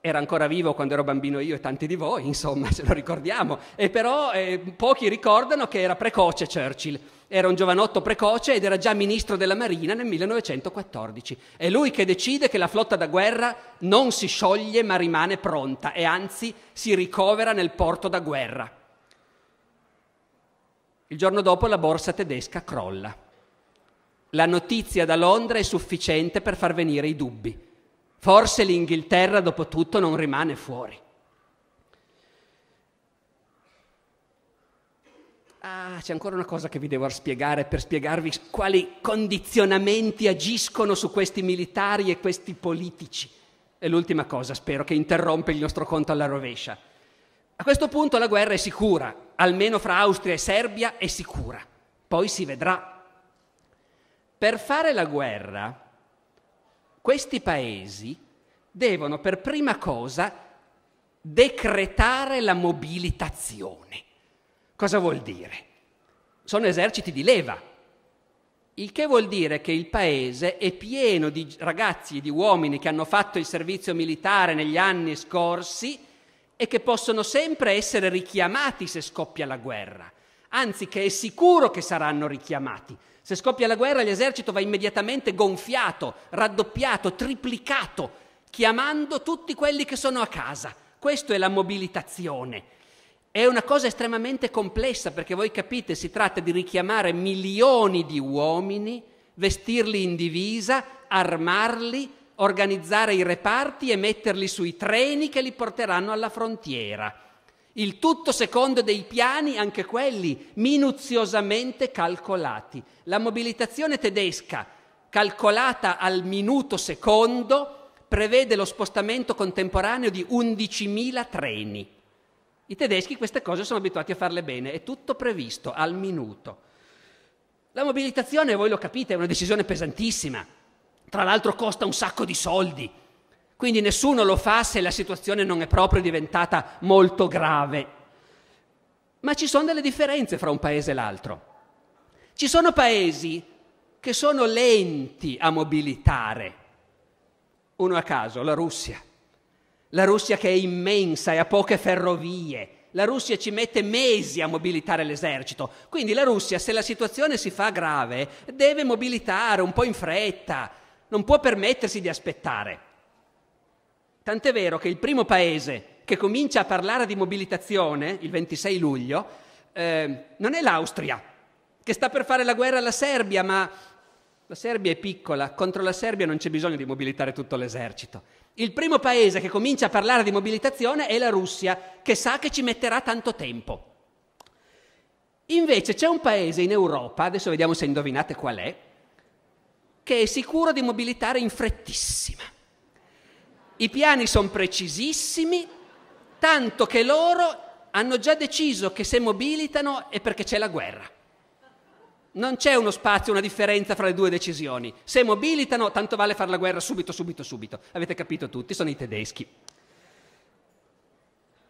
era ancora vivo quando ero bambino io e tanti di voi, insomma, [laughs] se lo ricordiamo, e però eh, pochi ricordano che era precoce Churchill era un giovanotto precoce ed era già ministro della Marina nel 1914. È lui che decide che la flotta da guerra non si scioglie ma rimane pronta e anzi si ricovera nel porto da guerra. Il giorno dopo la borsa tedesca crolla. La notizia da Londra è sufficiente per far venire i dubbi. Forse l'Inghilterra, dopo tutto, non rimane fuori. Ah, c'è ancora una cosa che vi devo spiegare per spiegarvi quali condizionamenti agiscono su questi militari e questi politici. E l'ultima cosa, spero, che interrompe il nostro conto alla rovescia. A questo punto la guerra è sicura, almeno fra Austria e Serbia è sicura. Poi si vedrà. Per fare la guerra, questi paesi devono per prima cosa decretare la mobilitazione. Cosa vuol dire? Sono eserciti di leva, il che vuol dire che il paese è pieno di ragazzi e di uomini che hanno fatto il servizio militare negli anni scorsi e che possono sempre essere richiamati se scoppia la guerra. Anzi, che è sicuro che saranno richiamati. Se scoppia la guerra l'esercito va immediatamente gonfiato, raddoppiato, triplicato, chiamando tutti quelli che sono a casa. Questa è la mobilitazione. È una cosa estremamente complessa perché voi capite, si tratta di richiamare milioni di uomini, vestirli in divisa, armarli, organizzare i reparti e metterli sui treni che li porteranno alla frontiera. Il tutto secondo dei piani, anche quelli minuziosamente calcolati. La mobilitazione tedesca, calcolata al minuto secondo, prevede lo spostamento contemporaneo di 11.000 treni. I tedeschi queste cose sono abituati a farle bene, è tutto previsto al minuto. La mobilitazione, voi lo capite, è una decisione pesantissima, tra l'altro costa un sacco di soldi, quindi nessuno lo fa se la situazione non è proprio diventata molto grave. Ma ci sono delle differenze fra un paese e l'altro. Ci sono paesi che sono lenti a mobilitare, uno a caso, la Russia la Russia che è immensa e ha poche ferrovie. La Russia ci mette mesi a mobilitare l'esercito, quindi la Russia se la situazione si fa grave deve mobilitare un po' in fretta, non può permettersi di aspettare. Tant'è vero che il primo paese che comincia a parlare di mobilitazione, il 26 luglio, eh, non è l'Austria, che sta per fare la guerra alla Serbia, ma la Serbia è piccola, contro la Serbia non c'è bisogno di mobilitare tutto l'esercito. Il primo paese che comincia a parlare di mobilitazione è la Russia, che sa che ci metterà tanto tempo. Invece c'è un paese in Europa, adesso vediamo se indovinate qual è, che è sicuro di mobilitare in frettissima. I piani sono precisissimi, tanto che loro hanno già deciso che se mobilitano è perché c'è la guerra. Non c'è uno spazio, una differenza fra le due decisioni. Se mobilitano, tanto vale fare la guerra subito, subito, subito. Avete capito tutti, sono i tedeschi.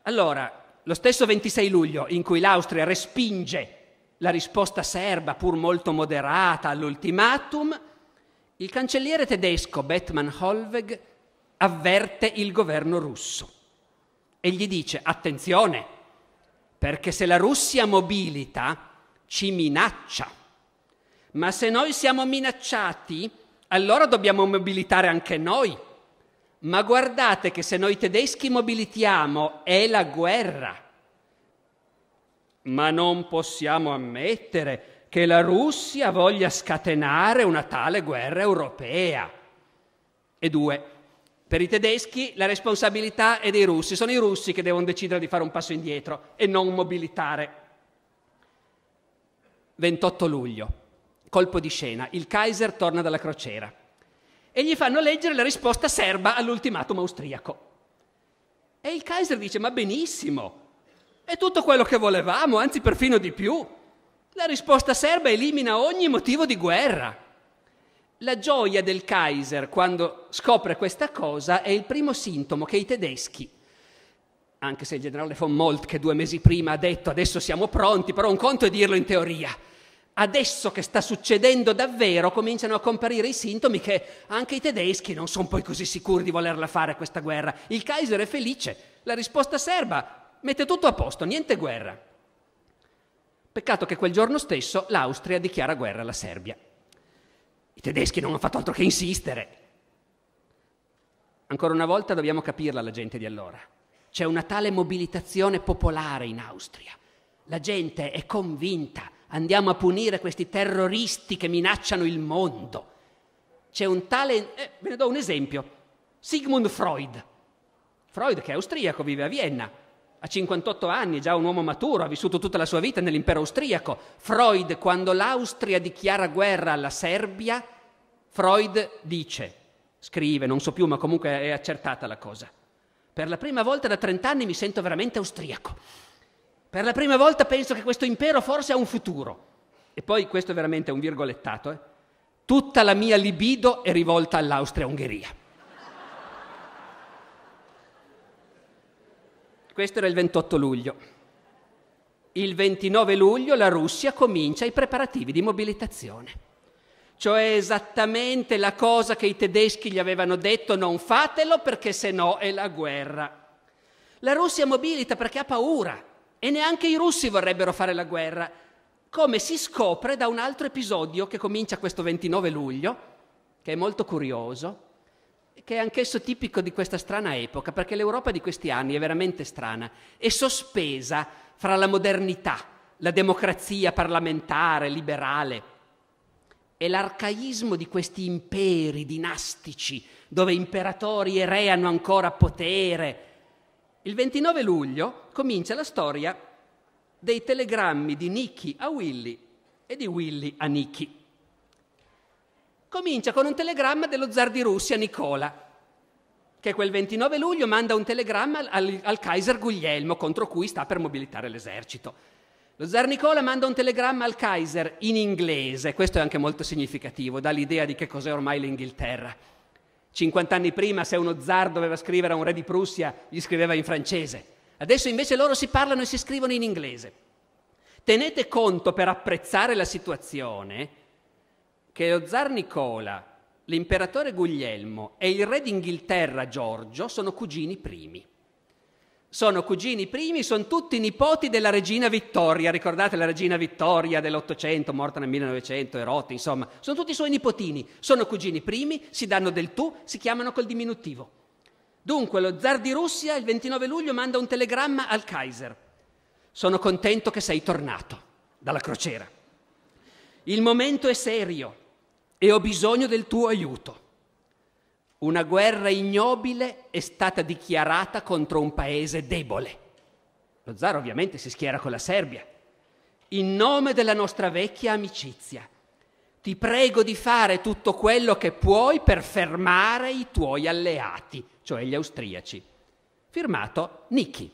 Allora, lo stesso 26 luglio in cui l'Austria respinge la risposta serba, pur molto moderata, all'ultimatum, il cancelliere tedesco Bettmann Holweg avverte il governo russo e gli dice attenzione, perché se la Russia mobilita ci minaccia ma se noi siamo minacciati, allora dobbiamo mobilitare anche noi. Ma guardate che se noi tedeschi mobilitiamo è la guerra. Ma non possiamo ammettere che la Russia voglia scatenare una tale guerra europea. E due, per i tedeschi la responsabilità è dei russi, sono i russi che devono decidere di fare un passo indietro e non mobilitare. 28 luglio colpo di scena, il Kaiser torna dalla crociera e gli fanno leggere la risposta serba all'ultimatum austriaco. E il Kaiser dice, ma benissimo, è tutto quello che volevamo, anzi perfino di più. La risposta serba elimina ogni motivo di guerra. La gioia del Kaiser quando scopre questa cosa è il primo sintomo che i tedeschi, anche se il generale von Moltke due mesi prima ha detto adesso siamo pronti, però un conto è dirlo in teoria, adesso che sta succedendo davvero cominciano a comparire i sintomi che anche i tedeschi non sono poi così sicuri di volerla fare questa guerra. Il Kaiser è felice, la risposta serba mette tutto a posto, niente guerra. Peccato che quel giorno stesso l'Austria dichiara guerra alla Serbia. I tedeschi non hanno fatto altro che insistere. Ancora una volta dobbiamo capirla la gente di allora. C'è una tale mobilitazione popolare in Austria. La gente è convinta andiamo a punire questi terroristi che minacciano il mondo. C'è un tale, eh, ve ne do un esempio, Sigmund Freud. Freud che è austriaco, vive a Vienna, ha 58 anni, è già un uomo maturo, ha vissuto tutta la sua vita nell'impero austriaco. Freud, quando l'Austria dichiara guerra alla Serbia, Freud dice, scrive, non so più, ma comunque è accertata la cosa. Per la prima volta da 30 anni mi sento veramente austriaco. Per la prima volta penso che questo impero forse ha un futuro. E poi questo è veramente un virgolettato. Eh? Tutta la mia libido è rivolta all'Austria-Ungheria. Questo era il 28 luglio. Il 29 luglio la Russia comincia i preparativi di mobilitazione cioè esattamente la cosa che i tedeschi gli avevano detto non fatelo perché se no è la guerra. La Russia mobilita perché ha paura, e neanche i russi vorrebbero fare la guerra, come si scopre da un altro episodio che comincia questo 29 luglio, che è molto curioso, che è anch'esso tipico di questa strana epoca, perché l'Europa di questi anni è veramente strana, è sospesa fra la modernità, la democrazia parlamentare, liberale, e l'arcaismo di questi imperi dinastici, dove imperatori e re hanno ancora potere, il 29 luglio comincia la storia dei telegrammi di Nicky a Willy e di Willy a Nicky. Comincia con un telegramma dello zar di Russia Nicola, che quel 29 luglio manda un telegramma al, al Kaiser Guglielmo contro cui sta per mobilitare l'esercito. Lo zar Nicola manda un telegramma al Kaiser in inglese, questo è anche molto significativo, dà l'idea di che cos'è ormai l'Inghilterra. 50 anni prima se uno zar doveva scrivere a un re di Prussia, gli scriveva in francese. Adesso invece loro si parlano e si scrivono in inglese. Tenete conto per apprezzare la situazione che lo zar Nicola, l'imperatore Guglielmo e il re d'Inghilterra Giorgio sono cugini primi sono cugini primi, sono tutti nipoti della regina Vittoria, ricordate la regina Vittoria dell'Ottocento, morta nel 1900, Erotti, insomma, sono tutti i suoi nipotini, sono cugini primi, si danno del tu, si chiamano col diminutivo. Dunque lo zar di Russia il 29 luglio manda un telegramma al Kaiser, sono contento che sei tornato dalla crociera, il momento è serio e ho bisogno del tuo aiuto. Una guerra ignobile è stata dichiarata contro un paese debole. Lo zar ovviamente si schiera con la Serbia. In nome della nostra vecchia amicizia, ti prego di fare tutto quello che puoi per fermare i tuoi alleati, cioè gli austriaci. Firmato Nicchi.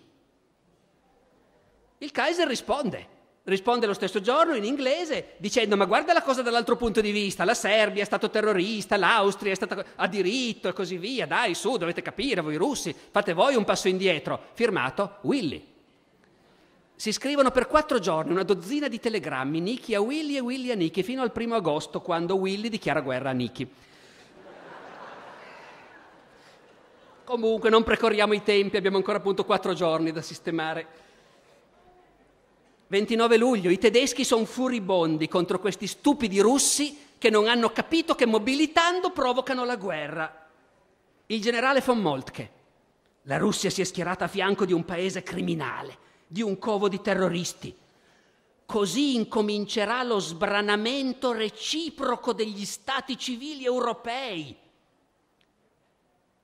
Il Kaiser risponde risponde lo stesso giorno in inglese dicendo ma guarda la cosa dall'altro punto di vista, la Serbia è stato terrorista, l'Austria è stata a diritto e così via, dai su, dovete capire voi russi, fate voi un passo indietro, firmato Willy. Si scrivono per quattro giorni una dozzina di telegrammi, Nicky a Willy e Willy a Nicky, fino al primo agosto quando Willy dichiara guerra a Nicky. Comunque non precorriamo i tempi, abbiamo ancora appunto quattro giorni da sistemare. 29 luglio, i tedeschi sono furibondi contro questi stupidi russi che non hanno capito che mobilitando provocano la guerra. Il generale von Moltke, la Russia si è schierata a fianco di un paese criminale, di un covo di terroristi. Così incomincerà lo sbranamento reciproco degli stati civili europei.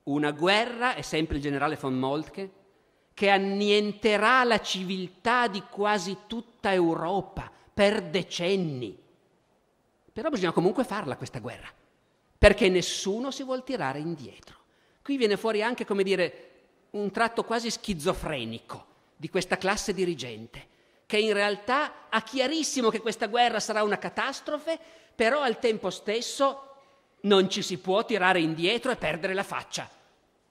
Una guerra, è sempre il generale von Moltke, che annienterà la civiltà di quasi tutta Europa per decenni. Però bisogna comunque farla questa guerra, perché nessuno si vuol tirare indietro. Qui viene fuori anche, come dire, un tratto quasi schizofrenico di questa classe dirigente, che in realtà ha chiarissimo che questa guerra sarà una catastrofe, però al tempo stesso non ci si può tirare indietro e perdere la faccia.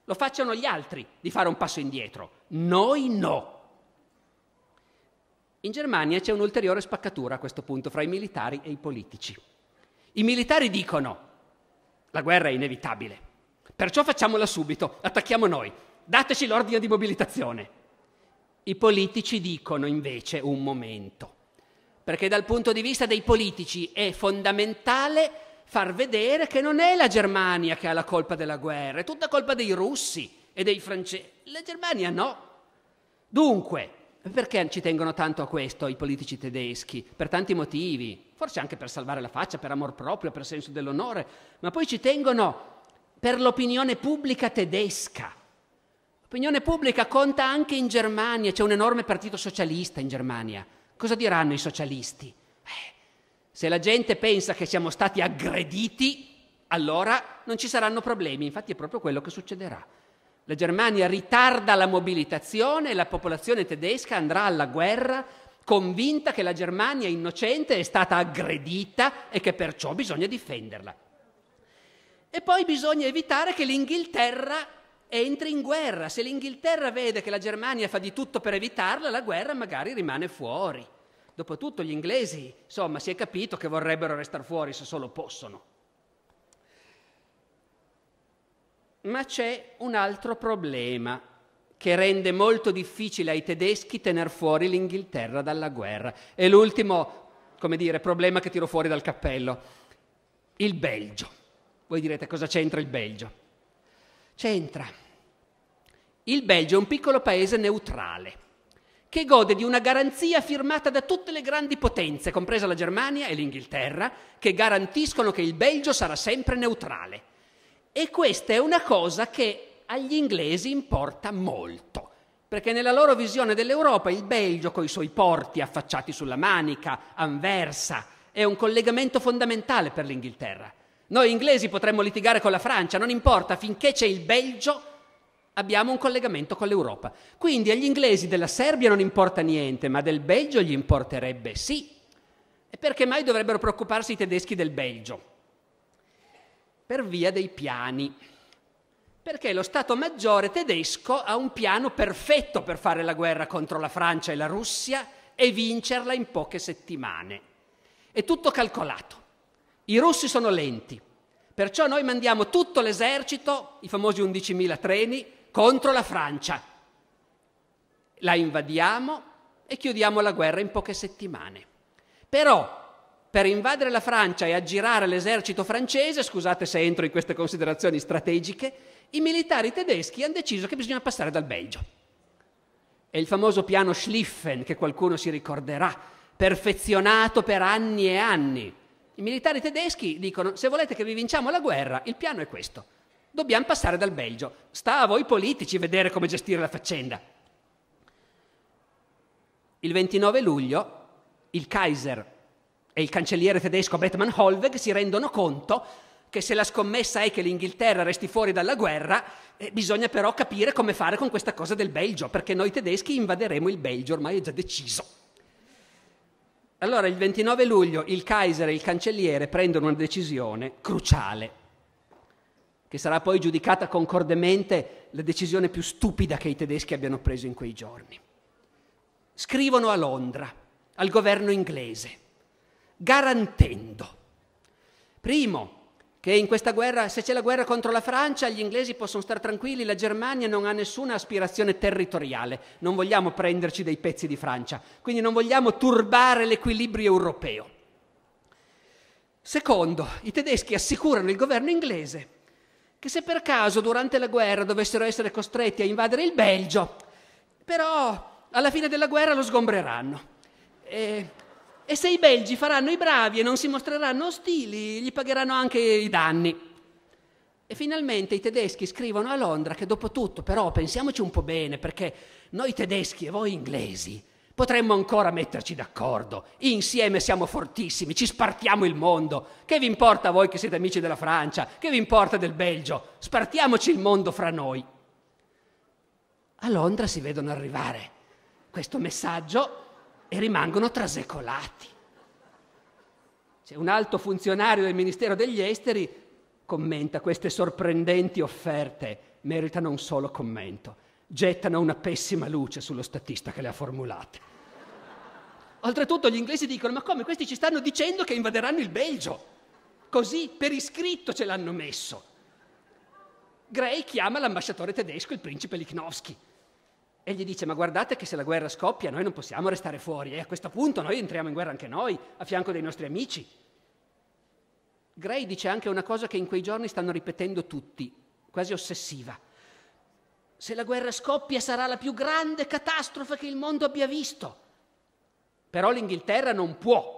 Lo facciano gli altri di fare un passo indietro, noi no. In Germania c'è un'ulteriore spaccatura a questo punto fra i militari e i politici. I militari dicono la guerra è inevitabile, perciò facciamola subito, attacchiamo noi, dateci l'ordine di mobilitazione. I politici dicono invece un momento, perché dal punto di vista dei politici è fondamentale far vedere che non è la Germania che ha la colpa della guerra, è tutta colpa dei russi e dei francesi. La Germania no. Dunque, perché ci tengono tanto a questo i politici tedeschi? Per tanti motivi, forse anche per salvare la faccia, per amor proprio, per senso dell'onore, ma poi ci tengono per l'opinione pubblica tedesca. L'opinione pubblica conta anche in Germania, c'è un enorme partito socialista in Germania. Cosa diranno i socialisti? Eh, se la gente pensa che siamo stati aggrediti, allora non ci saranno problemi, infatti è proprio quello che succederà. La Germania ritarda la mobilitazione e la popolazione tedesca andrà alla guerra convinta che la Germania innocente è stata aggredita e che perciò bisogna difenderla. E poi bisogna evitare che l'Inghilterra entri in guerra. Se l'Inghilterra vede che la Germania fa di tutto per evitarla, la guerra magari rimane fuori. Dopotutto gli inglesi, insomma, si è capito che vorrebbero restare fuori se solo possono. Ma c'è un altro problema che rende molto difficile ai tedeschi tenere fuori l'Inghilterra dalla guerra. È l'ultimo, come dire, problema che tiro fuori dal cappello. Il Belgio. Voi direte cosa c'entra il Belgio? C'entra. Il Belgio è un piccolo paese neutrale che gode di una garanzia firmata da tutte le grandi potenze, compresa la Germania e l'Inghilterra, che garantiscono che il Belgio sarà sempre neutrale. E questa è una cosa che agli inglesi importa molto, perché nella loro visione dell'Europa il Belgio, con i suoi porti affacciati sulla Manica, Anversa, è un collegamento fondamentale per l'Inghilterra. Noi inglesi potremmo litigare con la Francia, non importa, finché c'è il Belgio abbiamo un collegamento con l'Europa. Quindi agli inglesi della Serbia non importa niente, ma del Belgio gli importerebbe sì. E perché mai dovrebbero preoccuparsi i tedeschi del Belgio? Per via dei piani. Perché lo Stato Maggiore tedesco ha un piano perfetto per fare la guerra contro la Francia e la Russia e vincerla in poche settimane. È tutto calcolato. I russi sono lenti, perciò noi mandiamo tutto l'esercito, i famosi 11.000 treni, contro la Francia. La invadiamo e chiudiamo la guerra in poche settimane. Però per invadere la Francia e aggirare l'esercito francese, scusate se entro in queste considerazioni strategiche, i militari tedeschi hanno deciso che bisogna passare dal Belgio. È il famoso piano Schlieffen che qualcuno si ricorderà, perfezionato per anni e anni. I militari tedeschi dicono se volete che vi vinciamo la guerra, il piano è questo Dobbiamo passare dal Belgio. Sta a voi politici vedere come gestire la faccenda. Il 29 luglio il Kaiser e il cancelliere tedesco Bettmann Holweg si rendono conto che se la scommessa è che l'Inghilterra resti fuori dalla guerra, eh, bisogna però capire come fare con questa cosa del Belgio, perché noi tedeschi invaderemo il Belgio, ormai è già deciso. Allora il 29 luglio il Kaiser e il cancelliere prendono una decisione cruciale che sarà poi giudicata concordemente la decisione più stupida che i tedeschi abbiano preso in quei giorni. Scrivono a Londra, al governo inglese, garantendo, primo, che in questa guerra, se c'è la guerra contro la Francia, gli inglesi possono stare tranquilli, la Germania non ha nessuna aspirazione territoriale, non vogliamo prenderci dei pezzi di Francia, quindi non vogliamo turbare l'equilibrio europeo. Secondo, i tedeschi assicurano il governo inglese che se per caso durante la guerra dovessero essere costretti a invadere il Belgio, però alla fine della guerra lo sgombreranno. E, e se i belgi faranno i bravi e non si mostreranno ostili, gli pagheranno anche i danni. E finalmente i tedeschi scrivono a Londra che dopo tutto, però pensiamoci un po' bene, perché noi tedeschi e voi inglesi Potremmo ancora metterci d'accordo, insieme siamo fortissimi, ci spartiamo il mondo. Che vi importa a voi che siete amici della Francia? Che vi importa del Belgio? Spartiamoci il mondo fra noi. A Londra si vedono arrivare questo messaggio e rimangono trasecolati. C'è un alto funzionario del Ministero degli Esteri commenta queste sorprendenti offerte, meritano un solo commento gettano una pessima luce sullo statista che le ha formulate. Oltretutto gli inglesi dicono, ma come questi ci stanno dicendo che invaderanno il Belgio? Così per iscritto ce l'hanno messo. Gray chiama l'ambasciatore tedesco, il principe Lichnowsky, e gli dice, ma guardate che se la guerra scoppia noi non possiamo restare fuori e eh. a questo punto noi entriamo in guerra anche noi, a fianco dei nostri amici. Gray dice anche una cosa che in quei giorni stanno ripetendo tutti, quasi ossessiva. Se la guerra scoppia sarà la più grande catastrofe che il mondo abbia visto. Però l'Inghilterra non può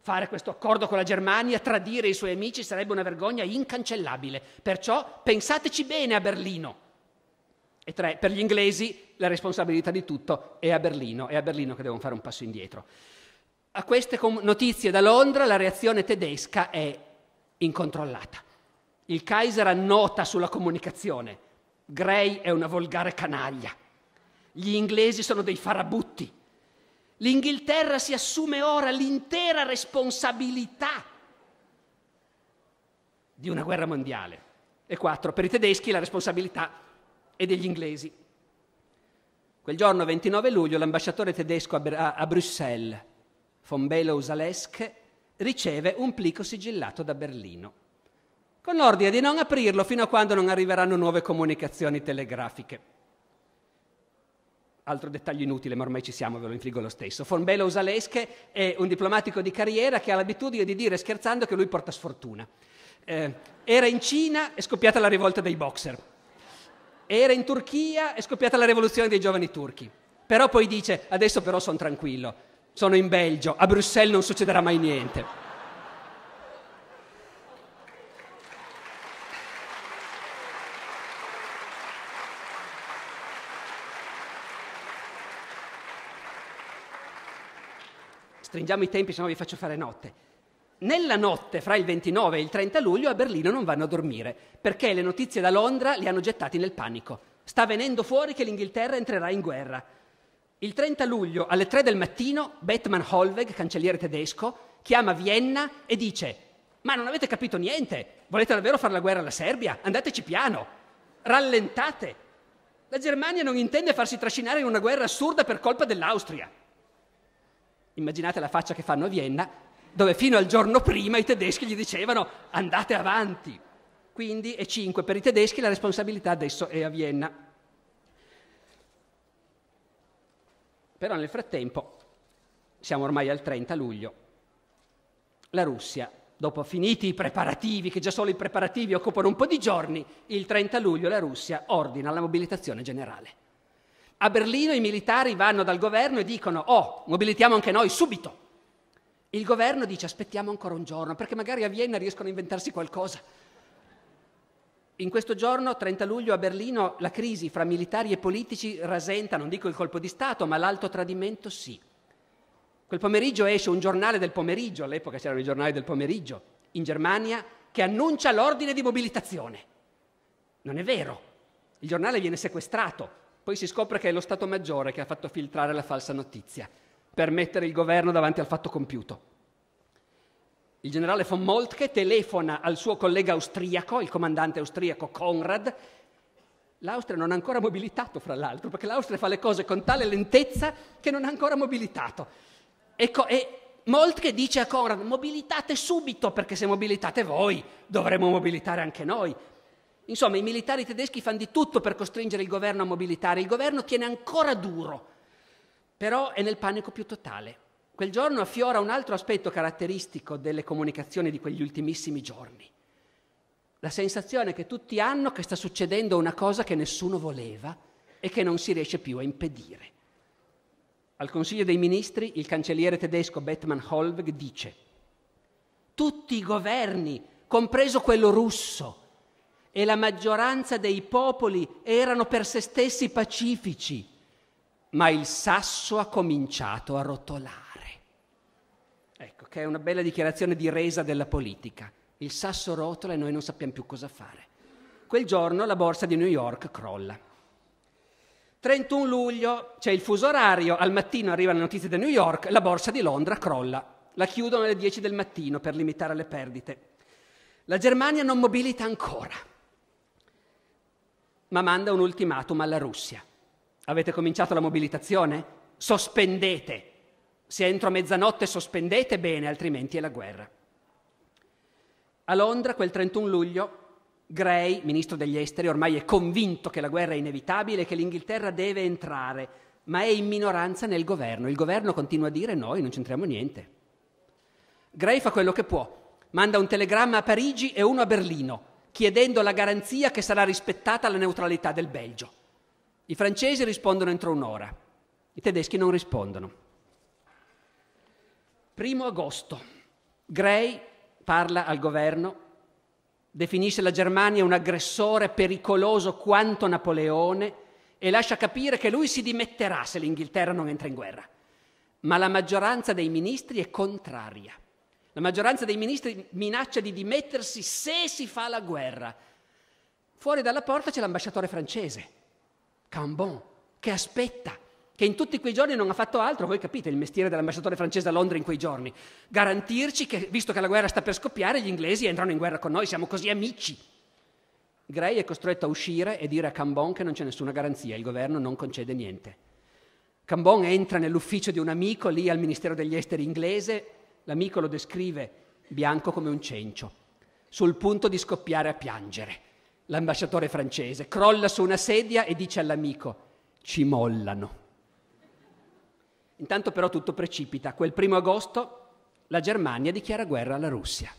fare questo accordo con la Germania, tradire i suoi amici sarebbe una vergogna incancellabile. Perciò pensateci bene a Berlino. E tre, per gli inglesi la responsabilità di tutto è a Berlino, è a Berlino che devono fare un passo indietro. A queste notizie da Londra la reazione tedesca è incontrollata. Il Kaiser annota sulla comunicazione, Gray è una volgare canaglia, gli inglesi sono dei farabutti, l'Inghilterra si assume ora l'intera responsabilità di una guerra mondiale. E quattro, per i tedeschi la responsabilità è degli inglesi. Quel giorno, 29 luglio, l'ambasciatore tedesco a, Br- a Bruxelles, von Below-Zalesk, riceve un plico sigillato da Berlino con l'ordine di non aprirlo fino a quando non arriveranno nuove comunicazioni telegrafiche. Altro dettaglio inutile, ma ormai ci siamo, ve lo infliggo lo stesso. Fonbello Usalesche è un diplomatico di carriera che ha l'abitudine di dire scherzando che lui porta sfortuna. Eh, era in Cina, è scoppiata la rivolta dei boxer. Era in Turchia, è scoppiata la rivoluzione dei giovani turchi. Però poi dice, adesso però sono tranquillo, sono in Belgio, a Bruxelles non succederà mai niente. stringiamo i tempi, se no vi faccio fare notte. Nella notte fra il 29 e il 30 luglio a Berlino non vanno a dormire perché le notizie da Londra li hanno gettati nel panico. Sta venendo fuori che l'Inghilterra entrerà in guerra. Il 30 luglio alle 3 del mattino Bettmann Holweg, cancelliere tedesco, chiama Vienna e dice: Ma non avete capito niente? Volete davvero fare la guerra alla Serbia? Andateci piano! Rallentate! La Germania non intende farsi trascinare in una guerra assurda per colpa dell'Austria. Immaginate la faccia che fanno a Vienna, dove fino al giorno prima i tedeschi gli dicevano andate avanti. Quindi è 5 per i tedeschi, la responsabilità adesso è a Vienna. Però nel frattempo, siamo ormai al 30 luglio, la Russia, dopo finiti i preparativi, che già solo i preparativi occupano un po' di giorni, il 30 luglio la Russia ordina la mobilitazione generale. A Berlino i militari vanno dal governo e dicono, oh, mobilitiamo anche noi subito. Il governo dice, aspettiamo ancora un giorno, perché magari a Vienna riescono a inventarsi qualcosa. In questo giorno, 30 luglio, a Berlino, la crisi fra militari e politici rasenta, non dico il colpo di Stato, ma l'alto tradimento sì. Quel pomeriggio esce un giornale del pomeriggio, all'epoca c'erano i giornali del pomeriggio, in Germania, che annuncia l'ordine di mobilitazione. Non è vero. Il giornale viene sequestrato, poi si scopre che è lo Stato Maggiore che ha fatto filtrare la falsa notizia per mettere il governo davanti al fatto compiuto. Il generale von Moltke telefona al suo collega austriaco, il comandante austriaco Konrad. L'Austria non ha ancora mobilitato, fra l'altro, perché l'Austria fa le cose con tale lentezza che non ha ancora mobilitato. Ecco, e Moltke dice a Konrad: mobilitate subito, perché se mobilitate voi dovremo mobilitare anche noi. Insomma, i militari tedeschi fanno di tutto per costringere il governo a mobilitare, il governo tiene ancora duro, però è nel panico più totale. Quel giorno affiora un altro aspetto caratteristico delle comunicazioni di quegli ultimissimi giorni. La sensazione che tutti hanno che sta succedendo una cosa che nessuno voleva e che non si riesce più a impedire. Al Consiglio dei Ministri il cancelliere tedesco Bettmann Holweg dice tutti i governi, compreso quello russo, e la maggioranza dei popoli erano per se stessi pacifici, ma il sasso ha cominciato a rotolare. Ecco, che è una bella dichiarazione di resa della politica. Il sasso rotola e noi non sappiamo più cosa fare. Quel giorno la borsa di New York crolla. 31 luglio c'è il fuso orario, al mattino arriva la notizia da New York, la borsa di Londra crolla. La chiudono alle 10 del mattino per limitare le perdite. La Germania non mobilita ancora ma manda un ultimatum alla Russia. Avete cominciato la mobilitazione? Sospendete. Se entro mezzanotte sospendete, bene, altrimenti è la guerra. A Londra, quel 31 luglio, Gray, ministro degli esteri, ormai è convinto che la guerra è inevitabile e che l'Inghilterra deve entrare, ma è in minoranza nel governo. Il governo continua a dire noi non c'entriamo niente. Gray fa quello che può, manda un telegramma a Parigi e uno a Berlino chiedendo la garanzia che sarà rispettata la neutralità del Belgio. I francesi rispondono entro un'ora, i tedeschi non rispondono. Primo agosto, Gray parla al governo, definisce la Germania un aggressore pericoloso quanto Napoleone e lascia capire che lui si dimetterà se l'Inghilterra non entra in guerra. Ma la maggioranza dei ministri è contraria. La maggioranza dei ministri minaccia di dimettersi se si fa la guerra. Fuori dalla porta c'è l'ambasciatore francese, Cambon, che aspetta, che in tutti quei giorni non ha fatto altro, voi capite il mestiere dell'ambasciatore francese a Londra in quei giorni, garantirci che, visto che la guerra sta per scoppiare, gli inglesi entrano in guerra con noi, siamo così amici. Gray è costretto a uscire e dire a Cambon che non c'è nessuna garanzia, il governo non concede niente. Cambon entra nell'ufficio di un amico lì al Ministero degli Esteri inglese, L'amico lo descrive bianco come un cencio, sul punto di scoppiare a piangere. L'ambasciatore francese crolla su una sedia e dice all'amico, ci mollano. Intanto però tutto precipita. Quel primo agosto la Germania dichiara guerra alla Russia.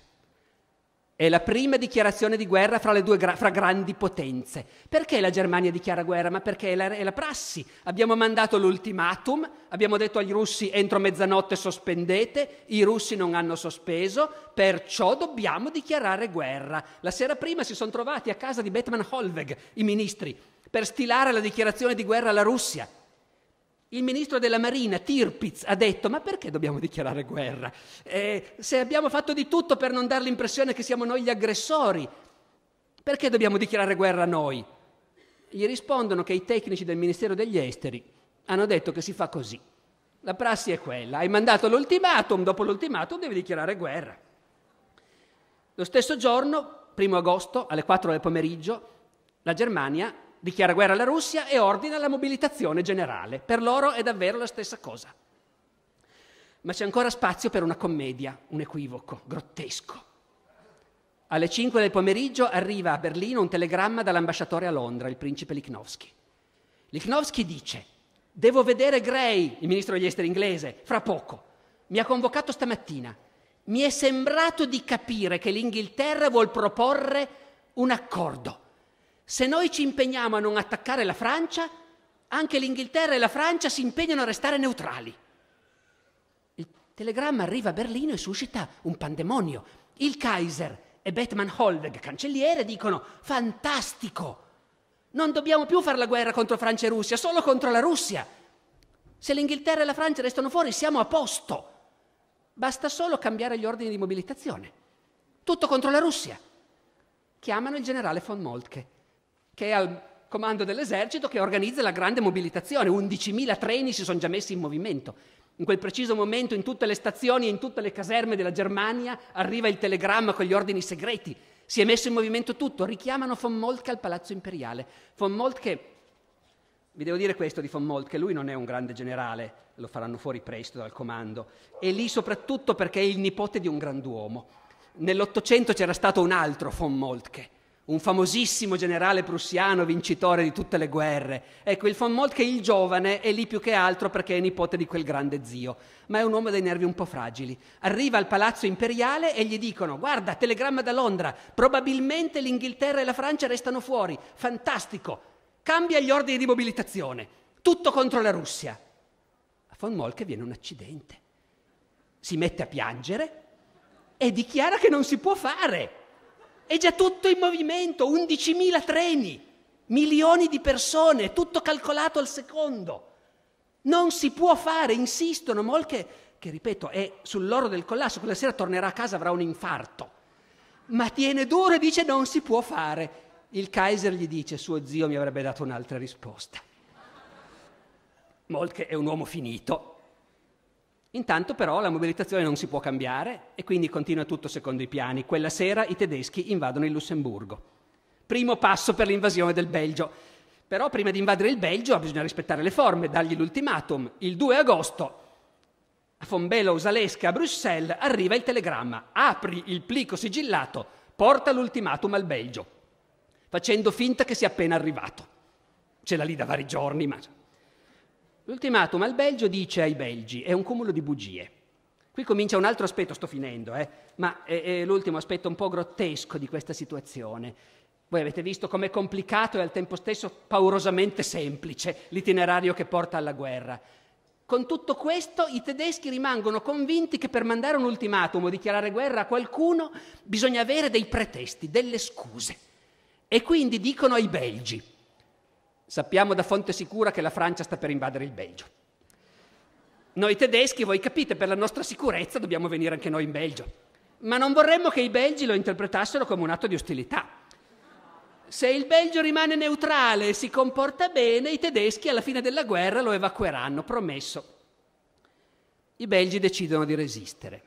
È la prima dichiarazione di guerra fra, gra- fra grandi potenze. Perché la Germania dichiara guerra? Ma perché è la, è la prassi. Abbiamo mandato l'ultimatum, abbiamo detto agli russi entro mezzanotte sospendete, i russi non hanno sospeso, perciò dobbiamo dichiarare guerra. La sera prima si sono trovati a casa di Bettman Holweg, i ministri, per stilare la dichiarazione di guerra alla Russia. Il ministro della Marina, Tirpitz, ha detto ma perché dobbiamo dichiarare guerra? Eh, se abbiamo fatto di tutto per non dare l'impressione che siamo noi gli aggressori, perché dobbiamo dichiarare guerra noi? Gli rispondono che i tecnici del Ministero degli Esteri hanno detto che si fa così. La prassi è quella, hai mandato l'ultimatum, dopo l'ultimatum devi dichiarare guerra. Lo stesso giorno, primo agosto, alle 4 del pomeriggio, la Germania dichiara guerra alla Russia e ordina la mobilitazione generale. Per loro è davvero la stessa cosa. Ma c'è ancora spazio per una commedia, un equivoco grottesco. Alle 5 del pomeriggio arriva a Berlino un telegramma dall'ambasciatore a Londra, il principe Lichnowsky. Lichnowsky dice: Devo vedere Gray, il ministro degli esteri inglese, fra poco. Mi ha convocato stamattina. Mi è sembrato di capire che l'Inghilterra vuol proporre un accordo se noi ci impegniamo a non attaccare la Francia, anche l'Inghilterra e la Francia si impegnano a restare neutrali. Il telegramma arriva a Berlino e suscita un pandemonio. Il Kaiser e Bettmann Holweg, cancelliere, dicono fantastico, non dobbiamo più fare la guerra contro Francia e Russia, solo contro la Russia. Se l'Inghilterra e la Francia restano fuori siamo a posto. Basta solo cambiare gli ordini di mobilitazione. Tutto contro la Russia. Chiamano il generale von Moltke che è al comando dell'esercito che organizza la grande mobilitazione. 11.000 treni si sono già messi in movimento. In quel preciso momento in tutte le stazioni e in tutte le caserme della Germania arriva il telegramma con gli ordini segreti. Si è messo in movimento tutto, richiamano von Moltke al Palazzo Imperiale. Von Moltke, vi devo dire questo di von Moltke, lui non è un grande generale, lo faranno fuori presto dal comando, è lì soprattutto perché è il nipote di un grand'uomo. Nell'Ottocento c'era stato un altro von Moltke, un famosissimo generale prussiano vincitore di tutte le guerre. Ecco, il von Moltke il giovane è lì più che altro perché è nipote di quel grande zio, ma è un uomo dai nervi un po' fragili. Arriva al palazzo imperiale e gli dicono guarda, telegramma da Londra, probabilmente l'Inghilterra e la Francia restano fuori, fantastico, cambia gli ordini di mobilitazione, tutto contro la Russia. A von Moltke viene un accidente, si mette a piangere e dichiara che non si può fare è già tutto in movimento, 11.000 treni, milioni di persone, tutto calcolato al secondo. Non si può fare, insistono, Molche che ripeto è sull'oro del collasso, quella sera tornerà a casa, avrà un infarto. Ma tiene duro e dice non si può fare. Il Kaiser gli dice suo zio mi avrebbe dato un'altra risposta. Moltke è un uomo finito, Intanto però la mobilitazione non si può cambiare e quindi continua tutto secondo i piani. Quella sera i tedeschi invadono il Lussemburgo. Primo passo per l'invasione del Belgio. Però prima di invadere il Belgio bisogna rispettare le forme, dargli l'ultimatum. Il 2 agosto a Fombello Usalesca a Bruxelles arriva il telegramma. Apri il plico sigillato, porta l'ultimatum al Belgio, facendo finta che sia appena arrivato. Ce l'ha lì da vari giorni, ma L'ultimatum al Belgio dice ai belgi, è un cumulo di bugie. Qui comincia un altro aspetto, sto finendo, eh, ma è, è l'ultimo aspetto un po' grottesco di questa situazione. Voi avete visto com'è complicato e al tempo stesso paurosamente semplice l'itinerario che porta alla guerra. Con tutto questo i tedeschi rimangono convinti che per mandare un ultimatum o dichiarare guerra a qualcuno bisogna avere dei pretesti, delle scuse. E quindi dicono ai belgi, Sappiamo da fonte sicura che la Francia sta per invadere il Belgio. Noi tedeschi, voi capite, per la nostra sicurezza dobbiamo venire anche noi in Belgio. Ma non vorremmo che i belgi lo interpretassero come un atto di ostilità. Se il Belgio rimane neutrale e si comporta bene, i tedeschi alla fine della guerra lo evacueranno, promesso. I belgi decidono di resistere.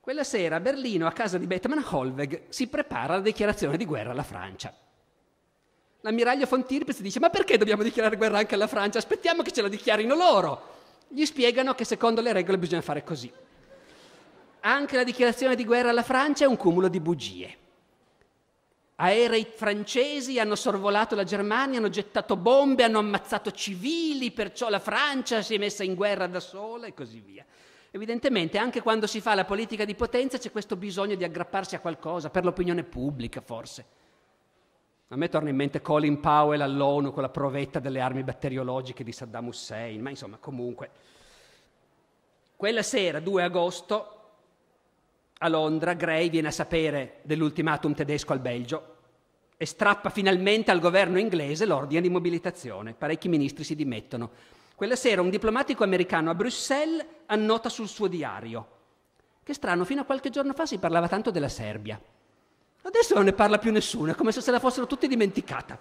Quella sera a Berlino, a casa di Bettmann Holweg, si prepara la dichiarazione di guerra alla Francia. L'ammiraglio Fontirpes dice: Ma perché dobbiamo dichiarare guerra anche alla Francia? Aspettiamo che ce la dichiarino loro. Gli spiegano che secondo le regole bisogna fare così. Anche la dichiarazione di guerra alla Francia è un cumulo di bugie. Aerei francesi hanno sorvolato la Germania, hanno gettato bombe, hanno ammazzato civili, perciò la Francia si è messa in guerra da sola e così via. Evidentemente anche quando si fa la politica di potenza c'è questo bisogno di aggrapparsi a qualcosa, per l'opinione pubblica forse. A me torna in mente Colin Powell all'ONU con la provetta delle armi batteriologiche di Saddam Hussein, ma insomma comunque. Quella sera, 2 agosto, a Londra, Gray viene a sapere dell'ultimatum tedesco al Belgio e strappa finalmente al governo inglese l'ordine di mobilitazione. Parecchi ministri si dimettono. Quella sera un diplomatico americano a Bruxelles annota sul suo diario. Che strano, fino a qualche giorno fa si parlava tanto della Serbia. Adesso non ne parla più nessuno, è come se se la fossero tutti dimenticata.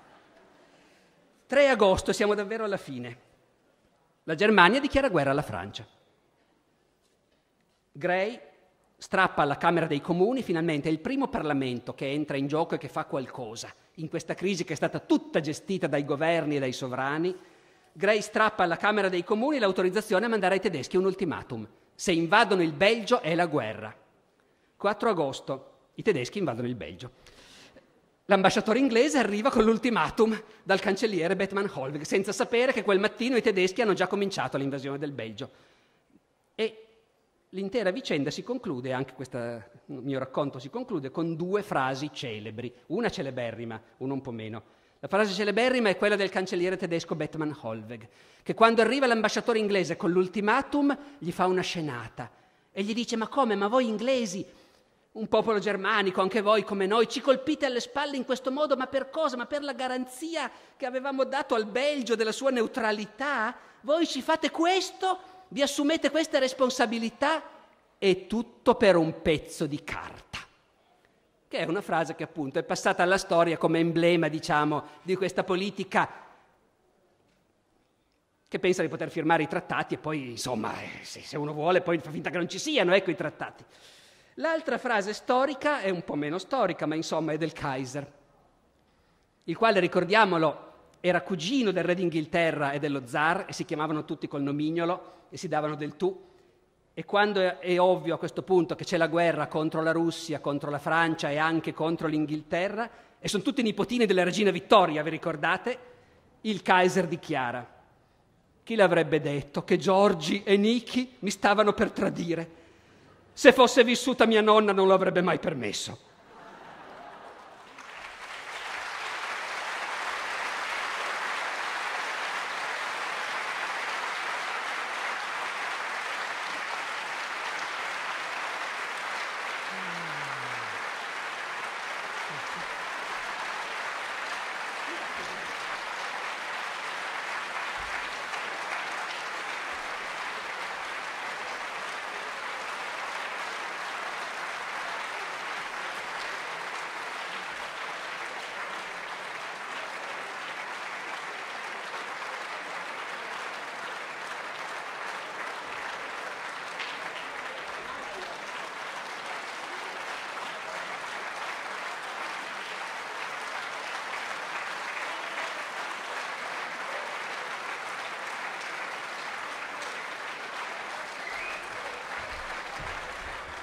3 agosto, siamo davvero alla fine. La Germania dichiara guerra alla Francia. Gray strappa alla Camera dei Comuni finalmente è il primo Parlamento che entra in gioco e che fa qualcosa. In questa crisi che è stata tutta gestita dai governi e dai sovrani, Gray strappa alla Camera dei Comuni l'autorizzazione a mandare ai tedeschi un ultimatum. Se invadono il Belgio è la guerra. 4 agosto, i tedeschi invadono il Belgio. L'ambasciatore inglese arriva con l'ultimatum dal cancelliere Bettmann Holweg, senza sapere che quel mattino i tedeschi hanno già cominciato l'invasione del Belgio. E l'intera vicenda si conclude, anche questo mio racconto si conclude, con due frasi celebri, una celeberrima, una un po' meno. La frase celeberrima è quella del cancelliere tedesco Bettmann Holweg, che quando arriva l'ambasciatore inglese con l'ultimatum gli fa una scenata e gli dice ma come, ma voi inglesi un popolo germanico, anche voi come noi, ci colpite alle spalle in questo modo, ma per cosa? Ma per la garanzia che avevamo dato al Belgio della sua neutralità? Voi ci fate questo, vi assumete queste responsabilità e tutto per un pezzo di carta. Che è una frase che appunto è passata alla storia come emblema, diciamo, di questa politica che pensa di poter firmare i trattati e poi, insomma, eh, se uno vuole, poi fa finta che non ci siano, ecco i trattati. L'altra frase storica è un po' meno storica, ma insomma è del Kaiser, il quale, ricordiamolo, era cugino del re d'Inghilterra e dello zar e si chiamavano tutti col nomignolo e si davano del tu. E quando è, ovvio a questo punto che c'è la guerra contro la Russia, contro la Francia e anche contro l'Inghilterra, e sono tutti nipotini della regina Vittoria, vi ricordate? Il Kaiser dichiara, chi l'avrebbe detto che Giorgi e Niki mi stavano per tradire? Se fosse vissuta mia nonna non lo avrebbe mai permesso.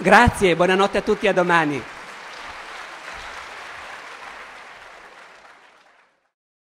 Grazie, buonanotte a tutti, a domani.